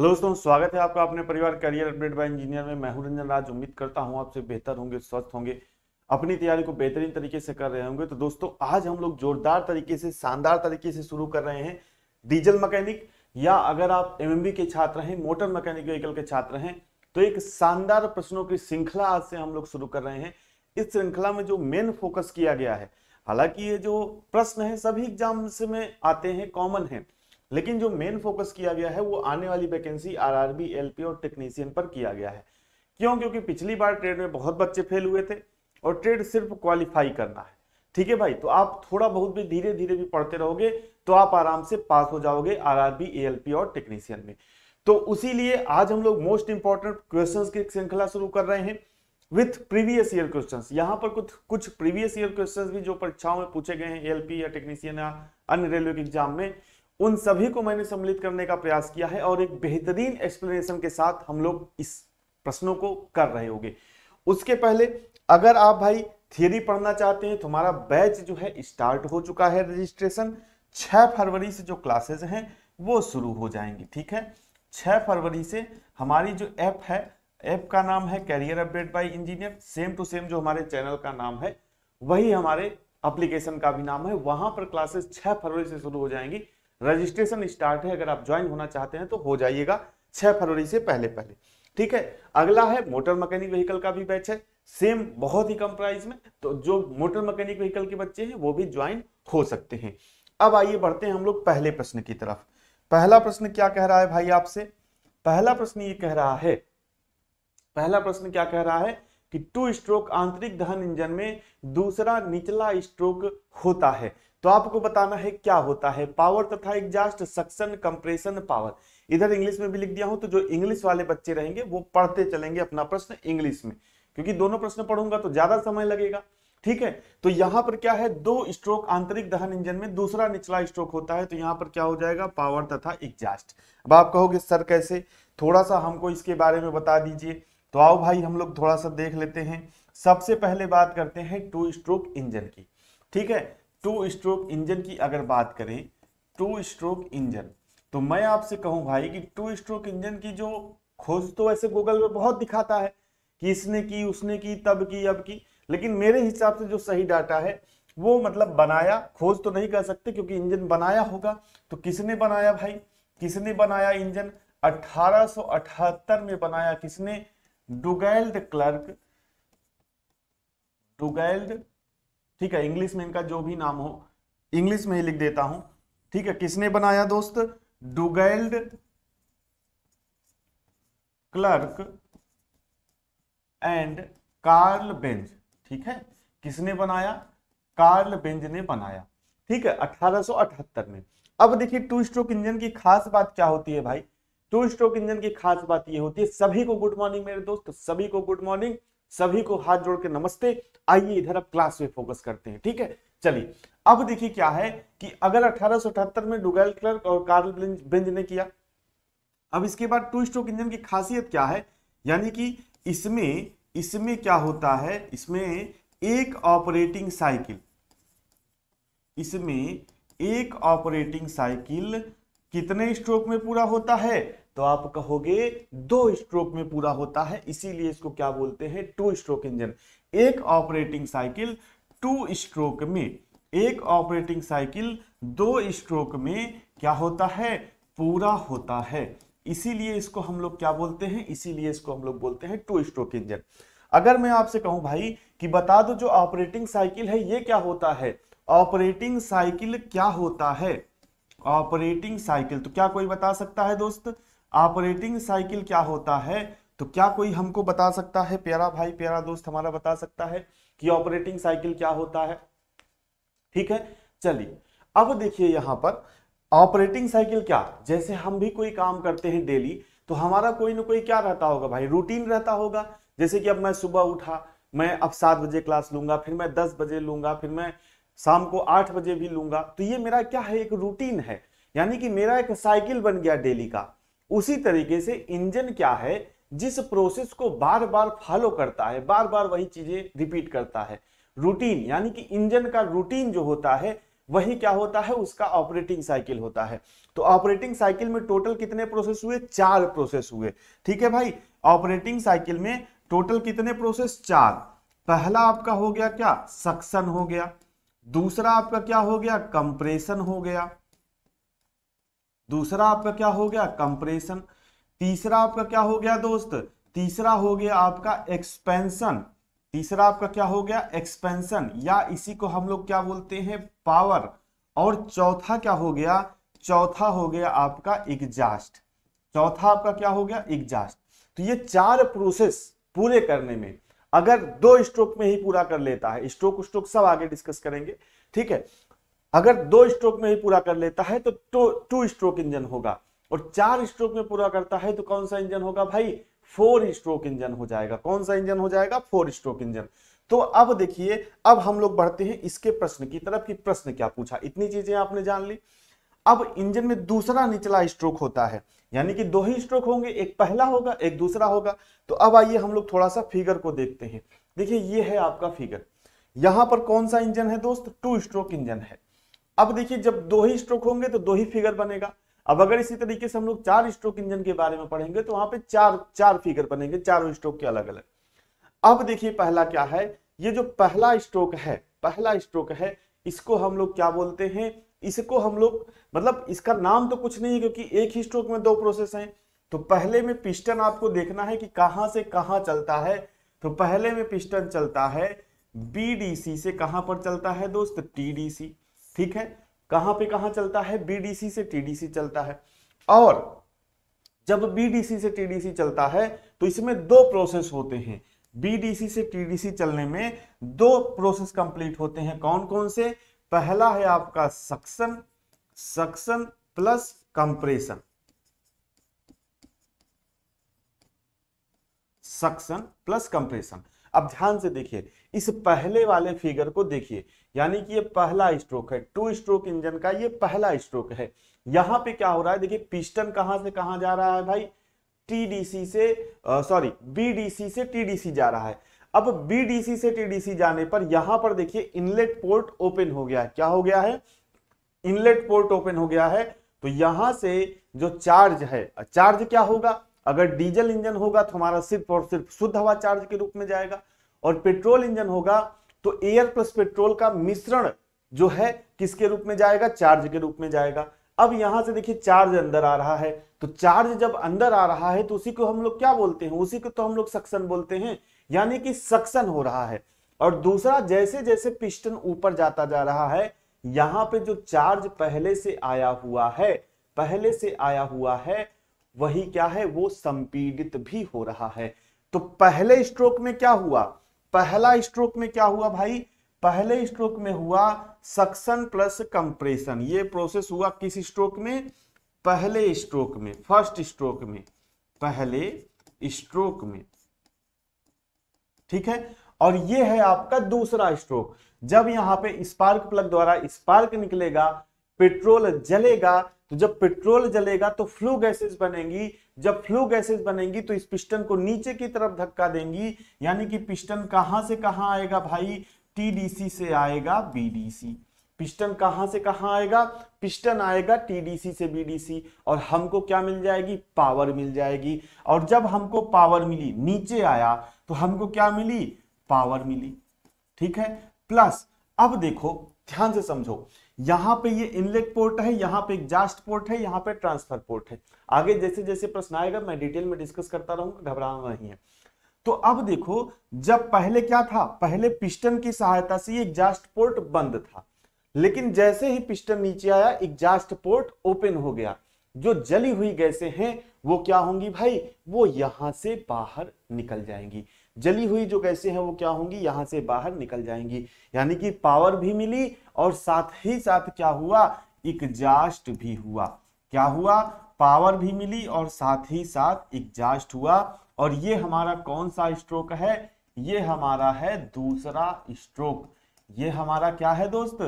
Hello दोस्तों स्वागत है आपका अपने परिवार करियर अपडेट बाय इंजीनियर में मैं हूं रंजन राज उम्मीद करता हूं आपसे बेहतर होंगे स्वस्थ होंगे अपनी तैयारी को बेहतरीन तरीके से कर रहे होंगे तो दोस्तों आज हम लोग जोरदार तरीके से शानदार तरीके से शुरू कर रहे हैं डीजल मैकेनिक या अगर आप एम के छात्र हैं मोटर मैकेनिक व्हीकल के छात्र हैं तो एक शानदार प्रश्नों की श्रृंखला आज से हम लोग शुरू कर रहे हैं इस श्रृंखला में जो मेन फोकस किया गया है हालांकि ये जो प्रश्न है सभी एग्जाम में आते हैं कॉमन है लेकिन जो मेन फोकस किया गया है वो आने वाली वैकेंसी आरआरबी एलपी और टेक्नीशियन पर किया गया है क्यों क्योंकि पिछली बार ट्रेड में बहुत बच्चे फेल हुए थे और ट्रेड सिर्फ क्वालिफाई करना है ठीक है भाई तो आप थोड़ा बहुत भी धीरे धीरे भी पढ़ते रहोगे तो आप आराम से पास हो जाओगे आरआरबी एएलपी और टेक्नीशियन में तो उसी लिए आज हम लोग मोस्ट इंपॉर्टेंट क्वेश्चन की श्रृंखला शुरू कर रहे हैं विथ प्रीवियस ईयर क्वेश्चन यहां पर कुछ कुछ प्रीवियस ईयर क्वेश्चन भी जो परीक्षाओं में पूछे गए हैं एएलपी या टेक्नीशियन या अन्य रेलवे के एग्जाम में उन सभी को मैंने सम्मिलित करने का प्रयास किया है और एक बेहतरीन एक्सप्लेनेशन के साथ हम लोग इस प्रश्नों को कर रहे होंगे उसके पहले अगर आप भाई थियरी पढ़ना चाहते हैं तो हमारा बैच जो है स्टार्ट हो चुका है रजिस्ट्रेशन 6 फरवरी से जो क्लासेज हैं वो शुरू हो जाएंगी ठीक है 6 फरवरी से हमारी जो ऐप है ऐप का नाम है career update by engineer same to same जो हमारे चैनल का नाम है वही हमारे अप्लीकेशन का भी नाम है वहां पर क्लासेस छह फरवरी से शुरू हो जाएंगी रजिस्ट्रेशन स्टार्ट है अगर आप ज्वाइन होना चाहते हैं तो हो जाइएगा छह फरवरी से पहले पहले ठीक है अगला है मोटर मैकेनिक व्हीकल का भी बैच है सेम बहुत ही कम प्राइस में तो जो मोटर मैकेनिक व्हीकल के बच्चे हैं वो भी ज्वाइन हो सकते हैं अब आइए बढ़ते हैं हम लोग पहले प्रश्न की तरफ पहला प्रश्न क्या कह रहा है भाई आपसे पहला प्रश्न ये कह रहा है पहला प्रश्न क्या कह रहा है कि टू स्ट्रोक आंतरिक दहन इंजन में दूसरा निचला स्ट्रोक होता है तो आपको बताना है क्या होता है पावर तथा एग्जास्ट सक्शन कंप्रेशन पावर इधर इंग्लिश में भी लिख दिया हूं तो जो इंग्लिश वाले बच्चे रहेंगे वो पढ़ते चलेंगे अपना प्रश्न इंग्लिश में क्योंकि दोनों प्रश्न पढ़ूंगा तो ज्यादा समय लगेगा ठीक है तो यहां पर क्या है दो स्ट्रोक आंतरिक दहन इंजन में दूसरा निचला स्ट्रोक होता है तो यहां पर क्या हो जाएगा पावर तथा एग्जास्ट अब आप कहोगे सर कैसे थोड़ा सा हमको इसके बारे में बता दीजिए तो आओ भाई हम लोग थोड़ा सा देख लेते हैं सबसे पहले बात करते हैं टू स्ट्रोक इंजन की ठीक है टू स्ट्रोक इंजन की अगर बात करें टू स्ट्रोक इंजन तो मैं आपसे कहूं भाई कि टू स्ट्रोक इंजन की जो खोज तो वैसे गूगल में बहुत दिखाता है कि इसने की उसने की तब की अब की लेकिन मेरे हिसाब से जो सही डाटा है वो मतलब बनाया खोज तो नहीं कर सकते क्योंकि इंजन बनाया होगा तो किसने बनाया भाई किसने बनाया इंजन 1878 में बनाया किसने डुगैल्ड क्लर्क डुगैल्ड ठीक है इंग्लिश में इनका जो भी नाम हो इंग्लिश में ही लिख देता हूं ठीक है किसने बनाया दोस्त Dugald Clerk and Karl Benz ठीक है किसने बनाया कार्ल बेंज ने बनाया ठीक है 1878 में अब देखिए टू स्ट्रोक इंजन की खास बात क्या होती है भाई टू स्ट्रोक इंजन की खास बात ये होती है सभी को गुड मॉर्निंग मेरे दोस्त सभी को गुड मॉर्निंग सभी को हाथ जोड़ के नमस्ते आइए इधर अब क्लास में फोकस करते हैं ठीक है चलिए अब देखिए क्या है कि अगर अठारह में डुगेल क्लर्क और कार्ल बेंज ने किया अब इसके बाद टू स्ट्रोक इंजन की खासियत क्या है यानी कि इसमें इसमें क्या होता है इसमें एक ऑपरेटिंग साइकिल इसमें एक ऑपरेटिंग साइकिल कितने स्ट्रोक में पूरा होता है तो आप कहोगे दो स्ट्रोक में पूरा होता है इसीलिए इसको क्या बोलते हैं टू स्ट्रोक इंजन एक ऑपरेटिंग साइकिल टू स्ट्रोक में एक ऑपरेटिंग साइकिल दो स्ट्रोक में क्या होता है पूरा होता है इसीलिए इसको हम लोग क्या बोलते हैं इसीलिए इसको हम लोग बोलते हैं टू स्ट्रोक इंजन अगर मैं आपसे कहूं भाई कि बता दो जो ऑपरेटिंग साइकिल है ये क्या होता है ऑपरेटिंग साइकिल क्या होता है ऑपरेटिंग साइकिल तो क्या कोई बता सकता है दोस्त ऑपरेटिंग साइकिल क्या होता है तो क्या कोई हमको बता सकता है प्यारा भाई प्यारा दोस्त हमारा बता सकता है कि ऑपरेटिंग साइकिल क्या होता है ठीक है चलिए अब देखिए यहां पर ऑपरेटिंग साइकिल क्या जैसे हम भी कोई काम करते हैं डेली तो हमारा कोई ना कोई क्या रहता होगा भाई रूटीन रहता होगा जैसे कि अब मैं सुबह उठा मैं अब सात बजे क्लास लूंगा फिर मैं दस बजे लूंगा फिर मैं शाम को आठ बजे भी लूंगा तो ये मेरा क्या है एक रूटीन है यानी कि मेरा एक साइकिल बन गया डेली का उसी तरीके से इंजन क्या है जिस प्रोसेस को बार बार फॉलो करता है बार बार वही चीजें रिपीट करता है रूटीन यानी कि इंजन का रूटीन जो होता है वही क्या होता है उसका ऑपरेटिंग साइकिल होता है तो ऑपरेटिंग साइकिल में टोटल कितने प्रोसेस हुए चार प्रोसेस हुए ठीक है भाई ऑपरेटिंग साइकिल में टोटल कितने प्रोसेस चार पहला आपका हो गया क्या सक्सन हो गया दूसरा आपका क्या हो गया कंप्रेशन हो गया दूसरा आपका क्या हो गया कंप्रेशन तीसरा आपका क्या हो गया दोस्त तीसरा हो गया आपका एक्सपेंशन तीसरा आपका क्या हो गया एक्सपेंशन या इसी को हम लोग क्या बोलते हैं पावर और चौथा क्या हो गया चौथा हो गया आपका एग्जास्ट चौथा आपका क्या हो गया एग्जास्ट तो ये चार प्रोसेस पूरे करने में अगर दो स्ट्रोक में ही पूरा कर लेता है स्ट्रोक स्ट्रोक सब आगे डिस्कस करेंगे ठीक है अगर दो स्ट्रोक में ही पूरा कर लेता है तो टू स्ट्रोक इंजन होगा और चार स्ट्रोक में पूरा करता है तो कौन सा इंजन होगा भाई फोर स्ट्रोक इंजन हो जाएगा कौन सा इंजन हो जाएगा फोर स्ट्रोक इंजन तो अब देखिए अब हम लोग बढ़ते हैं इसके प्रश्न की तरफ कि प्रश्न क्या पूछा इतनी चीजें आपने जान ली अब इंजन में दूसरा निचला स्ट्रोक होता है यानी कि दो ही स्ट्रोक होंगे एक पहला होगा एक दूसरा होगा तो अब आइए हम लोग थोड़ा सा फिगर को देखते हैं देखिए ये है आपका फिगर यहाँ पर कौन सा इंजन है दोस्त टू स्ट्रोक इंजन है अब देखिए जब दो ही स्ट्रोक होंगे तो दो ही फिगर बनेगा अब अगर इसी तरीके से हम लोग चार स्ट्रोक इंजन के बारे में पढ़ेंगे तो वहां पे चार चार फिगर बनेंगे चारों स्ट्रोक के अलग अलग अब देखिए पहला क्या है ये जो पहला स्ट्रोक है पहला स्ट्रोक है इसको हम लोग क्या बोलते हैं इसको हम लोग मतलब इसका नाम तो कुछ नहीं है क्योंकि एक ही स्ट्रोक में दो प्रोसेस हैं तो पहले में पिस्टन आपको देखना है कि कहां से कहां चलता है तो पहले में पिस्टन चलता है बीडीसी से कहां पर चलता है दोस्त टीडीसी ठीक है कहां पे कहां चलता है बीडीसी से टीडीसी चलता है और जब बीडीसी से टीडीसी चलता है तो इसमें दो प्रोसेस होते हैं बीडीसी से टीडीसी चलने में दो प्रोसेस कंप्लीट होते हैं कौन कौन से पहला है आपका suction suction plus compression suction plus compression अब ध्यान से देखिए इस पहले वाले फिगर को देखिए यानी कि ये पहला स्ट्रोक है टू स्ट्रोक इंजन का ये पहला स्ट्रोक है यहां पे क्या हो रहा है देखिए पिस्टन कहां से कहां जा रहा है भाई टीडीसी से सॉरी बीडीसी से टीडीसी जा रहा है अब बीडीसी से टीडीसी जाने पर यहां पर देखिए इनलेट पोर्ट ओपन हो गया है क्या हो गया है इनलेट पोर्ट ओपन हो गया है तो यहां से जो चार्ज है चार्ज क्या होगा अगर डीजल इंजन होगा तो हमारा सिर्फ और सिर्फ शुद्ध हवा चार्ज के रूप में जाएगा और पेट्रोल इंजन होगा तो एयर प्लस पेट्रोल का मिश्रण जो है किसके रूप में जाएगा चार्ज के रूप में जाएगा अब यहां से देखिए चार्ज अंदर आ रहा है तो चार्ज जब अंदर आ रहा है तो उसी को हम लोग क्या बोलते हैं उसी को तो हम लोग सक्सन बोलते हैं यानी कि सक्सन हो रहा है और दूसरा जैसे जैसे पिस्टन ऊपर जाता जा रहा है यहां पे जो चार्ज पहले से आया हुआ है पहले से आया हुआ है वही क्या है वो संपीडित भी हो रहा है तो पहले स्ट्रोक में क्या हुआ पहला स्ट्रोक में क्या हुआ भाई पहले स्ट्रोक में हुआ सक्शन प्लस कंप्रेशन ये प्रोसेस हुआ किस स्ट्रोक में पहले स्ट्रोक में फर्स्ट स्ट्रोक में पहले स्ट्रोक में ठीक है और ये है आपका दूसरा स्ट्रोक जब यहां पे स्पार्क प्लग द्वारा स्पार्क निकलेगा पेट्रोल जलेगा तो जब पेट्रोल जलेगा तो फ्लू गैसेस बनेंगी जब फ्लू गैसेस बनेंगी तो इस पिस्टन को नीचे की तरफ धक्का देंगी यानी कि पिस्टन कहां से कहां आएगा भाई टीडीसी से आएगा बीडीसी पिस्टन कहां से कहां आएगा पिस्टन आएगा टीडीसी से बीडीसी और हमको क्या मिल जाएगी पावर मिल जाएगी और जब हमको पावर मिली नीचे आया तो हमको क्या मिली पावर मिली ठीक है प्लस अब देखो ध्यान से समझो यहाँ पे ये इनलेट पोर्ट है यहाँ पे एग्जास्ट पोर्ट है यहाँ पे ट्रांसफर पोर्ट है आगे जैसे जैसे प्रश्न आएगा मैं डिटेल में डिस्कस करता रहूंगा घबराना नहीं है तो अब देखो जब पहले क्या था पहले पिस्टन की सहायता से ये एग्जास्ट पोर्ट बंद था लेकिन जैसे ही पिस्टन नीचे आया एग्जास्ट पोर्ट ओपन हो गया जो जली हुई गैसे हैं वो क्या होंगी भाई वो यहां से बाहर निकल जाएंगी जली हुई जो गैसें हैं वो क्या होंगी यहाँ से बाहर निकल जाएंगी यानी कि पावर भी मिली और साथ ही साथ क्या हुआ एग्जास्ट भी हुआ क्या हुआ पावर भी मिली और साथ ही साथ एग्जास्ट हुआ और ये हमारा कौन सा स्ट्रोक है ये हमारा है दूसरा स्ट्रोक ये हमारा क्या है दोस्त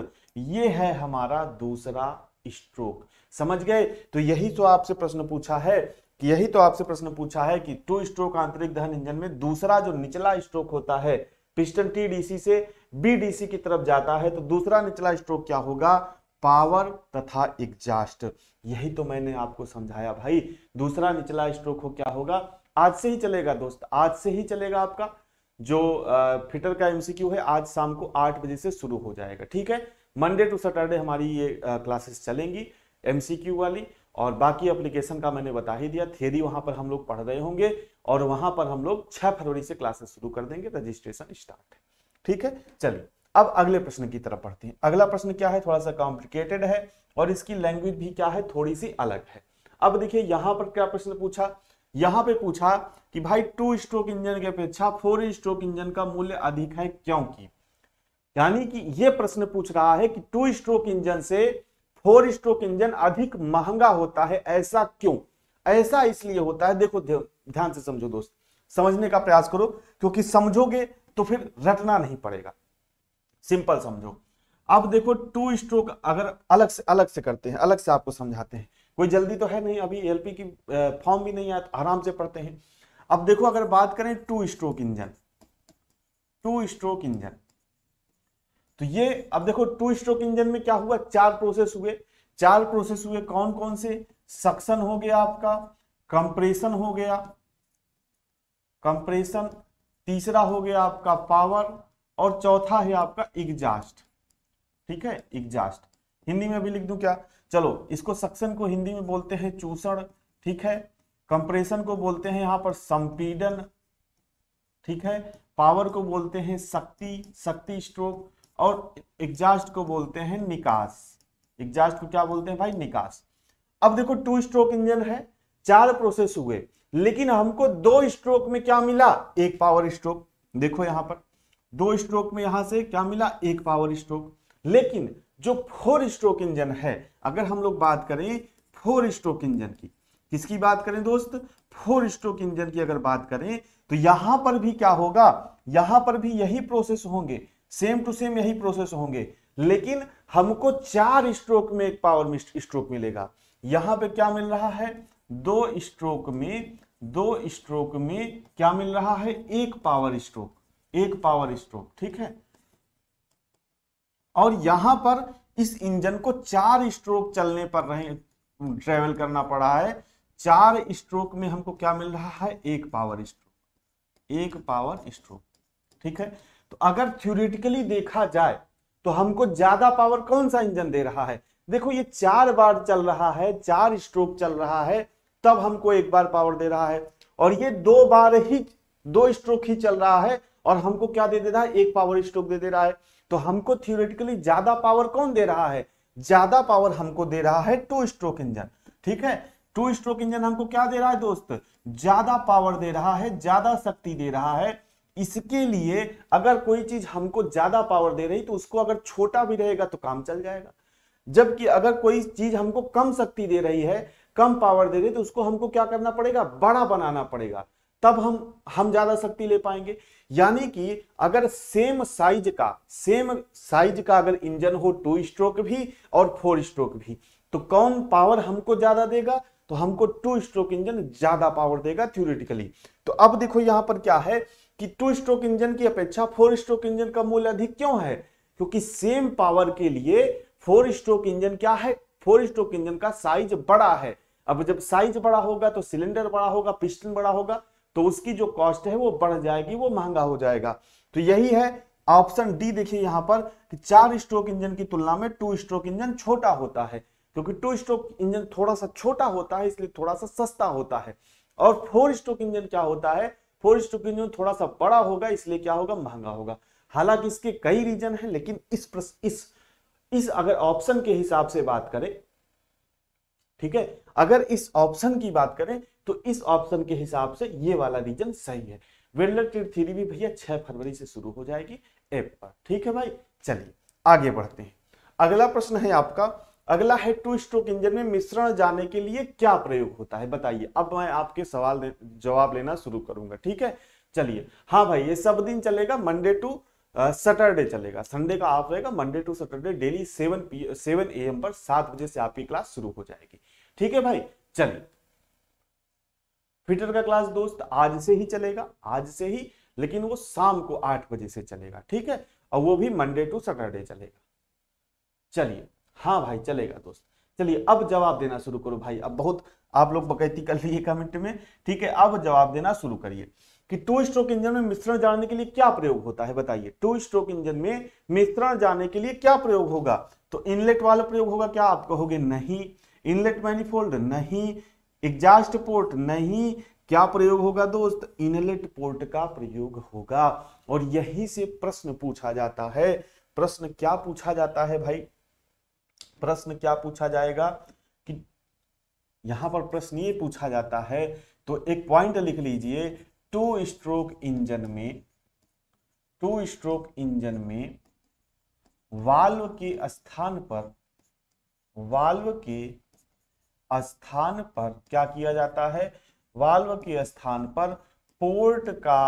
ये है हमारा दूसरा स्ट्रोक समझ गए तो यही तो आपसे प्रश्न पूछा है कि यही तो आपसे प्रश्न पूछा है कि टू स्ट्रोक आंतरिक दहन इंजन में दूसरा जो निचला स्ट्रोक होता है पिस्टन टीडीसी से बीडीसी की तरफ जाता है तो दूसरा निचला स्ट्रोक क्या होगा पावर तथा एग्जास्ट यही तो मैंने आपको समझाया भाई दूसरा निचला स्ट्रोक हो क्या होगा आज से ही चलेगा दोस्त आज से ही चलेगा आपका जो फिटर का एमसीक्यू है आज शाम को आठ बजे से शुरू हो जाएगा ठीक है मंडे टू सैटरडे हमारी ये क्लासेस चलेंगी एमसीक्यू वाली और बाकी एप्लीकेशन का मैंने बता ही दिया थेरी वहां पर हम लोग पढ़ रहे होंगे और वहां पर हम लोग छह फरवरी से क्लासेस शुरू कर देंगे रजिस्ट्रेशन स्टार्ट है ठीक है चलिए अब अगले प्रश्न की तरफ पढ़ते हैं अगला प्रश्न क्या है थोड़ा सा कॉम्प्लिकेटेड है और इसकी लैंग्वेज भी क्या है थोड़ी सी अलग है अब देखिये यहां पर क्या प्रश्न पूछा यहां पर पूछा कि भाई टू स्ट्रोक इंजन की अपेक्षा फोर स्ट्रोक इंजन का मूल्य अधिक है क्योंकि यानी कि यह प्रश्न पूछ रहा है कि टू स्ट्रोक इंजन से फोर स्ट्रोक इंजन अधिक महंगा होता है ऐसा क्यों ऐसा इसलिए होता है देखो ध्यान से समझो दोस्त समझने का प्रयास करो क्योंकि समझोगे तो फिर रटना नहीं पड़ेगा सिंपल समझो अब देखो टू स्ट्रोक अगर अलग से अलग से करते हैं अलग से आपको समझाते हैं कोई जल्दी तो है नहीं अभी एलपी की फॉर्म भी नहीं आया तो आराम से पढ़ते हैं अब देखो अगर बात करें two stroke engine two stroke engine तो ये अब देखो टू स्ट्रोक इंजन में क्या हुआ चार प्रोसेस हुए चार प्रोसेस हुए कौन कौन से सक्शन हो गया आपका कंप्रेशन हो गया कंप्रेशन तीसरा हो गया आपका पावर और चौथा है आपका एग्जास्ट ठीक है एग्जास्ट हिंदी में भी लिख दूं क्या चलो इसको सक्शन को हिंदी में बोलते हैं चूषण ठीक है कंप्रेशन को बोलते हैं यहां पर संपीडन ठीक है पावर को बोलते हैं शक्ति शक्ति स्ट्रोक और एग्जास्ट को बोलते हैं निकास एग्जास्ट को क्या बोलते हैं भाई निकास अब देखो टू स्ट्रोक इंजन है चार प्रोसेस हुए लेकिन हमको दो स्ट्रोक में क्या मिला एक पावर स्ट्रोक देखो यहां पर दो स्ट्रोक में यहां से क्या मिला एक पावर स्ट्रोक लेकिन जो फोर स्ट्रोक इंजन है अगर हम लोग बात करें फोर स्ट्रोक इंजन की किसकी बात करें दोस्त फोर स्ट्रोक इंजन की अगर बात करें तो यहां पर भी क्या होगा यहां पर भी यही प्रोसेस होंगे सेम टू सेम यही प्रोसेस होंगे लेकिन हमको चार स्ट्रोक में एक पावर स्ट्रोक मिलेगा यहां पे क्या मिल रहा है दो स्ट्रोक में दो स्ट्रोक में क्या मिल रहा है एक पावर स्ट्रोक एक पावर स्ट्रोक ठीक है और यहां पर इस इंजन को चार स्ट्रोक चलने पर रहे ट्रेवल करना पड़ा है चार स्ट्रोक में हमको क्या मिल रहा है एक पावर स्ट्रोक एक पावर स्ट्रोक ठीक है तो अगर थ्योरेटिकली देखा जाए तो हमको ज्यादा पावर कौन सा इंजन दे रहा है देखो ये चार बार चल रहा है चार स्ट्रोक चल रहा है तब हमको एक बार पावर दे रहा है और ये दो बार ही दो स्ट्रोक ही चल रहा है और हमको क्या दे दे रहा है एक पावर स्ट्रोक दे दे रहा है तो हमको थियोरेटिकली ज्यादा पावर कौन दे रहा है ज्यादा पावर हमको दे रहा है टू स्ट्रोक इंजन ठीक है टू स्ट्रोक इंजन हमको क्या दे रहा है दोस्त ज्यादा पावर दे रहा है ज्यादा शक्ति दे रहा है इसके लिए अगर कोई चीज हमको ज्यादा पावर दे रही तो उसको अगर छोटा भी रहेगा तो काम चल जाएगा जबकि अगर कोई चीज हमको कम शक्ति दे रही है कम पावर दे रही तो उसको हमको क्या करना पड़ेगा बड़ा बनाना पड़ेगा तब हम हम ज्यादा शक्ति ले पाएंगे यानी कि अगर सेम साइज का सेम साइज का अगर इंजन हो टू स्ट्रोक भी और फोर स्ट्रोक भी तो कौन पावर हमको ज्यादा देगा तो हमको टू स्ट्रोक इंजन ज्यादा पावर देगा थ्योरेटिकली तो अब देखो यहां पर क्या है कि टू स्ट्रोक इंजन की अपेक्षा फोर स्ट्रोक इंजन का मूल्य अधिक क्यों है क्योंकि सेम पावर के लिए फोर स्ट्रोक इंजन क्या है फोर स्ट्रोक इंजन का साइज बड़ा है अब जब साइज बड़ा होगा तो सिलेंडर बड़ा होगा पिस्टन बड़ा होगा तो उसकी जो कॉस्ट है वो बढ़ जाएगी वो महंगा हो जाएगा तो यही है ऑप्शन डी देखिए यहां पर कि चार स्ट्रोक इंजन की तुलना में टू स्ट्रोक इंजन छोटा होता है क्योंकि टू स्ट्रोक इंजन थोड़ा सा छोटा होता है इसलिए थोड़ा सा सस्ता होता है और फोर स्ट्रोक इंजन क्या होता है फोर इज टू थोड़ा सा बड़ा होगा इसलिए क्या होगा महंगा होगा हालांकि इसके कई रीजन है लेकिन इस प्रस, इस इस अगर ऑप्शन के हिसाब से बात करें ठीक है अगर इस ऑप्शन की बात करें तो इस ऑप्शन के हिसाब से ये वाला रीजन सही है वेल्डर ट्रेड थ्री भी भैया छह फरवरी से शुरू हो जाएगी एप पर ठीक है भाई चलिए आगे बढ़ते हैं अगला प्रश्न है आपका अगला है टू स्ट्रोक इंजन में मिश्रण जाने के लिए क्या प्रयोग होता है बताइए अब मैं आपके सवाल जवाब लेना शुरू करूंगा ठीक है चलिए हाँ भाई ये सब दिन चलेगा मंडे टू सैटरडे चलेगा संडे का ऑफ रहेगा Monday to Saturday daily seven P seven A M पर सात बजे से आपकी क्लास शुरू हो जाएगी ठीक है भाई चलिए फिटर का क्लास दोस्त आज से ही चलेगा आज से ही लेकिन वो शाम को आठ बजे से चलेगा ठीक है और वो भी मंडे टू सैटरडे चलेगा चलिए हाँ भाई चलेगा दोस्त चलिए अब जवाब देना शुरू करो भाई अब बहुत आप लोग बकैती कर लिए कमेंट में ठीक है अब जवाब देना शुरू करिए कि टू स्ट्रोक इंजन में मिश्रण जानने के लिए क्या प्रयोग होता है बताइए टू स्ट्रोक इंजन में मिश्रण जाने के लिए क्या प्रयोग होगा तो इनलेट वाला प्रयोग होगा क्या आप कहोगे नहीं इनलेट मैनिफोल्ड नहीं एग्जास्ट पोर्ट नहीं क्या प्रयोग होगा दोस्त इनलेट पोर्ट का प्रयोग होगा और यही से प्रश्न पूछा जाता है प्रश्न क्या पूछा जाता है भाई प्रश्न क्या पूछा जाएगा कि यहां पर प्रश्न ये पूछा जाता है तो एक पॉइंट लिख लीजिए टू स्ट्रोक इंजन में टू स्ट्रोक इंजन में वाल्व के स्थान पर वाल्व के स्थान पर क्या किया जाता है वाल्व के स्थान पर पोर्ट का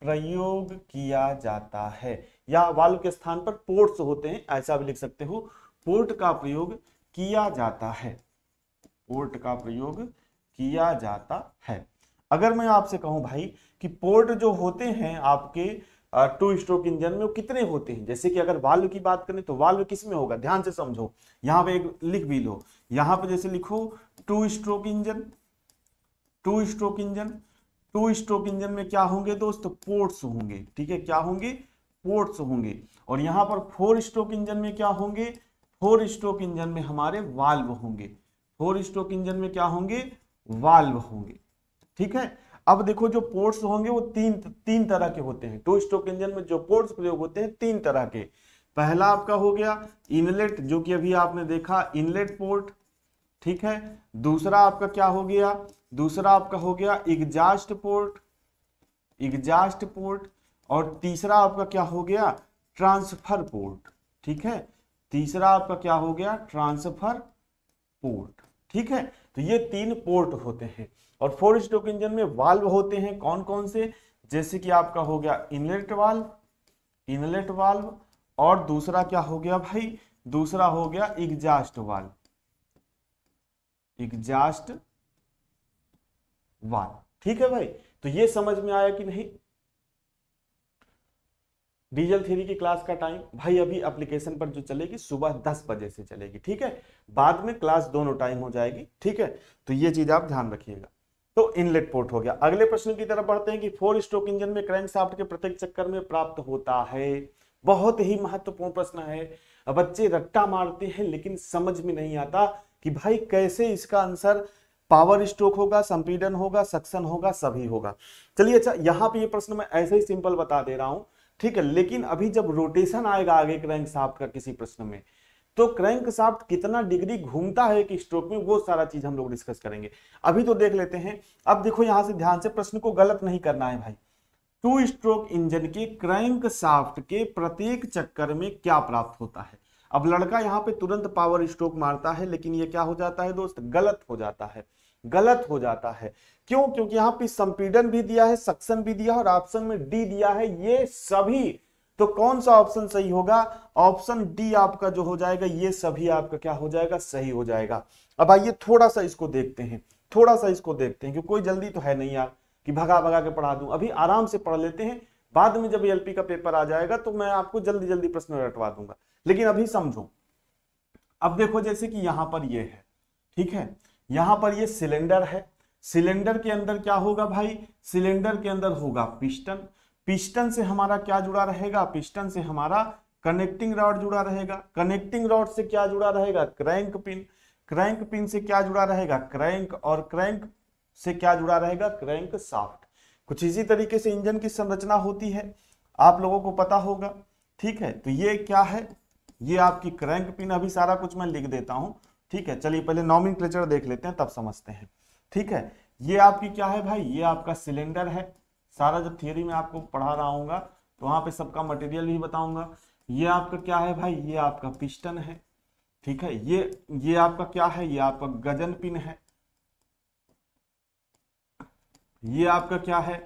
प्रयोग किया जाता है या वाल्व के स्थान पर पोर्ट्स होते हैं ऐसा भी लिख सकते हो पोर्ट का प्रयोग किया जाता है पोर्ट का प्रयोग किया जाता है अगर मैं आपसे कहूं भाई कि पोर्ट जो होते हैं आपके टू स्ट्रोक इंजन में वो कितने होते हैं जैसे कि अगर वाल्व की बात करें तो वाल्व किस में होगा ध्यान से समझो यहां पे एक लिख भी लो यहां पे जैसे लिखो two stroke engine two stroke engine two stroke engine में क्या होंगे दोस्त पोर्ट्स होंगे ठीक है क्या होंगे पोर्ट्स होंगे और यहां पर फोर स्ट्रोक इंजन में क्या होंगे फोर स्ट्रोक इंजन में हमारे वाल्व होंगे फोर स्ट्रोक इंजन में क्या होंगे वाल्व होंगे ठीक है अब देखो जो पोर्ट्स होंगे वो तीन तीन तरह के होते हैं टू स्ट्रोक इंजन में जो पोर्ट्स प्रयोग होते हैं तीन तरह के पहला आपका हो गया इनलेट जो कि अभी आपने देखा इनलेट पोर्ट ठीक है दूसरा आपका क्या हो गया दूसरा आपका हो गया एग्जास्ट पोर्ट एग्जास्ट पोर्ट और तीसरा आपका क्या हो गया ट्रांसफर पोर्ट ठीक है तीसरा आपका क्या हो गया ट्रांसफर पोर्ट ठीक है तो ये तीन पोर्ट होते हैं और फोर स्ट्रोक इंजन में वाल्व होते हैं कौन कौन से जैसे कि आपका हो गया इनलेट वाल्व इनलेट वाल्व और दूसरा क्या हो गया भाई दूसरा हो गया एग्जास्ट वाल्व एग्जास्ट वाल्व ठीक है भाई तो ये समझ में आया कि नहीं डीजल थ्योरी की क्लास का टाइम भाई अभी एप्लीकेशन पर जो चलेगी सुबह दस बजे से चलेगी ठीक है बाद में क्लास दोनों टाइम हो जाएगी ठीक है तो ये चीज आप ध्यान रखिएगा तो इनलेट पोर्ट हो गया अगले प्रश्न की तरफ बढ़ते हैं कि फोर स्ट्रोक इंजन में क्रैंक साफ्ट के प्रत्येक चक्कर में प्राप्त होता है बहुत ही महत्वपूर्ण प्रश्न है बच्चे रट्टा मारते हैं लेकिन समझ में नहीं आता कि भाई कैसे इसका आंसर पावर स्ट्रोक होगा संपीडन होगा सक्शन होगा सभी होगा चलिए अच्छा यहाँ पे ये प्रश्न मैं ऐसे ही सिंपल बता दे रहा हूँ ठीक है लेकिन अभी जब रोटेशन आएगा आगे क्रैंक साफ्ट का किसी प्रश्न में तो क्रैंक साफ्ट कितना डिग्री घूमता है कि स्ट्रोक में वो सारा चीज हम लोग डिस्कस करेंगे अभी तो देख लेते हैं अब देखो यहां से ध्यान से प्रश्न को गलत नहीं करना है भाई टू स्ट्रोक इंजन के क्रैंक साफ्ट के प्रत्येक चक्कर में क्या प्राप्त होता है अब लड़का यहाँ पे तुरंत पावर स्ट्रोक मारता है लेकिन ये क्या हो जाता है दोस्त गलत हो जाता है गलत हो जाता है क्यों क्योंकि यहां पे संपीडन भी दिया है सक्शन भी दिया और ऑप्शन में डी दिया है ये सभी तो कौन सा ऑप्शन सही होगा ऑप्शन डी आपका जो हो जाएगा ये सभी आपका क्या हो जाएगा सही हो जाएगा अब आइए थोड़ा सा इसको देखते हैं थोड़ा सा इसको देखते हैं कि कोई जल्दी तो है नहीं यार कि भगा भगा के पढ़ा दूं अभी आराम से पढ़ लेते हैं बाद में जब एलपी का पेपर आ जाएगा तो मैं आपको जल्दी जल्दी प्रश्न रटवा दूंगा लेकिन अभी समझो अब देखो जैसे कि यहां पर ये है ठीक है यहां पर यह सिलेंडर है सिलेंडर के अंदर क्या होगा भाई सिलेंडर के अंदर होगा पिस्टन पिस्टन से हमारा क्या जुड़ा रहेगा पिस्टन से हमारा कनेक्टिंग रॉड जुड़ा रहेगा कनेक्टिंग रॉड से क्या जुड़ा रहेगा क्रैंक पिन क्रैंक पिन से क्या जुड़ा रहेगा क्रैंक और क्रैंक से क्या जुड़ा रहेगा क्रैंक साफ्ट कुछ इसी तरीके से इंजन की संरचना होती है आप लोगों को पता होगा ठीक है तो ये क्या है ये आपकी क्रैंक पिन अभी सारा कुछ मैं लिख देता हूं ठीक है चलिए पहले नॉमिन देख लेते हैं तब समझते हैं ठीक है ये आपकी क्या है भाई ये आपका सिलेंडर है सारा जब थियोरी में आपको पढ़ा रहा हूँ तो वहाँ पे सबका मटेरियल भी बताऊंगा ये आपका क्या है भाई ये आपका पिस्टन है ठीक है ये ये आपका क्या है ये आपका गजन पिन है ये आपका क्या है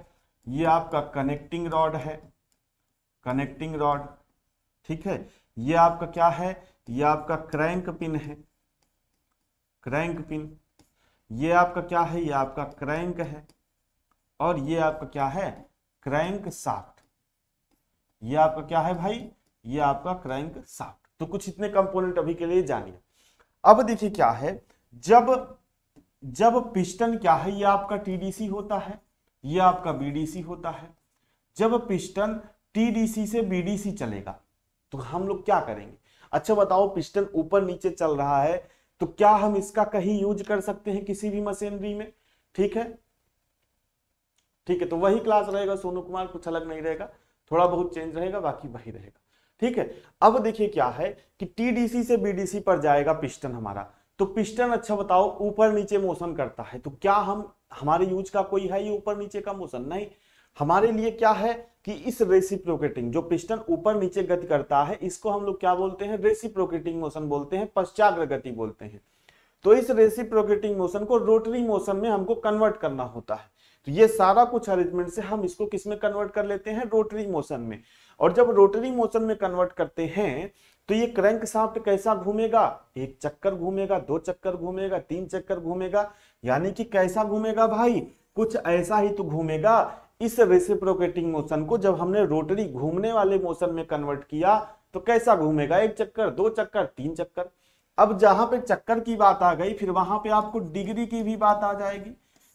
ये आपका कनेक्टिंग रॉड है कनेक्टिंग रॉड ठीक है ये आपका क्या है ये आपका क्रैंक पिन है क्रैंक पिन ये आपका क्या है ये आपका क्रैंक है और ये आपका क्या है क्रैंक साफ्ट ये आपका क्या है भाई ये आपका क्रैंक साफ्ट तो कुछ इतने कंपोनेंट अभी के लिए जानिए अब देखिए क्या है जब जब पिस्टन क्या है ये आपका टीडीसी होता है ये आपका बीडीसी होता है जब पिस्टन टीडीसी से बीडीसी चलेगा तो हम लोग क्या करेंगे अच्छा बताओ पिस्टन ऊपर नीचे चल रहा है तो क्या हम इसका कहीं यूज कर सकते हैं किसी भी मशीनरी में ठीक है ठीक है तो वही क्लास रहेगा सोनू कुमार कुछ अलग नहीं रहेगा थोड़ा बहुत चेंज रहेगा बाकी वही रहेगा ठीक है अब देखिए क्या है कि टीडीसी से बीडीसी पर जाएगा पिस्टन हमारा तो पिस्टन अच्छा बताओ ऊपर नीचे मोशन करता है तो क्या हम हमारे यूज का कोई है ये ऊपर नीचे का मोशन नहीं हमारे लिए क्या है कि इस रेसिप्रोकेटिंग जो पिस्टन ऊपर नीचे गति करता है इसको हम लोग क्या बोलते हैं रेसिप्रोकेटिंग मोशन बोलते हैं पश्चाग्र गति बोलते हैं तो इस रेसिप्रोकेटिंग मोशन को रोटरी मोशन में हमको कन्वर्ट करना होता है तो ये सारा कुछ अरेंजमेंट से हम इसको किस में कन्वर्ट कर लेते हैं रोटरी मोशन में और जब रोटरी मोशन में कन्वर्ट करते हैं तो ये क्रैंक साफ्ट कैसा घूमेगा एक चक्कर घूमेगा दो चक्कर घूमेगा तीन चक्कर घूमेगा यानी कि कैसा घूमेगा भाई कुछ ऐसा ही तो घूमेगा इस रेसिप्रोकेटिंग मोशन को जब हमने रोटरी घूमने वाले मोशन में कन्वर्ट किया तो कैसा घूमेगा एक चक्कर दो चक्कर तीन चक्कर अब जहां पे चक्कर की बात आ गई फिर वहां पे आपको डिग्री की भी बात आ जाएगी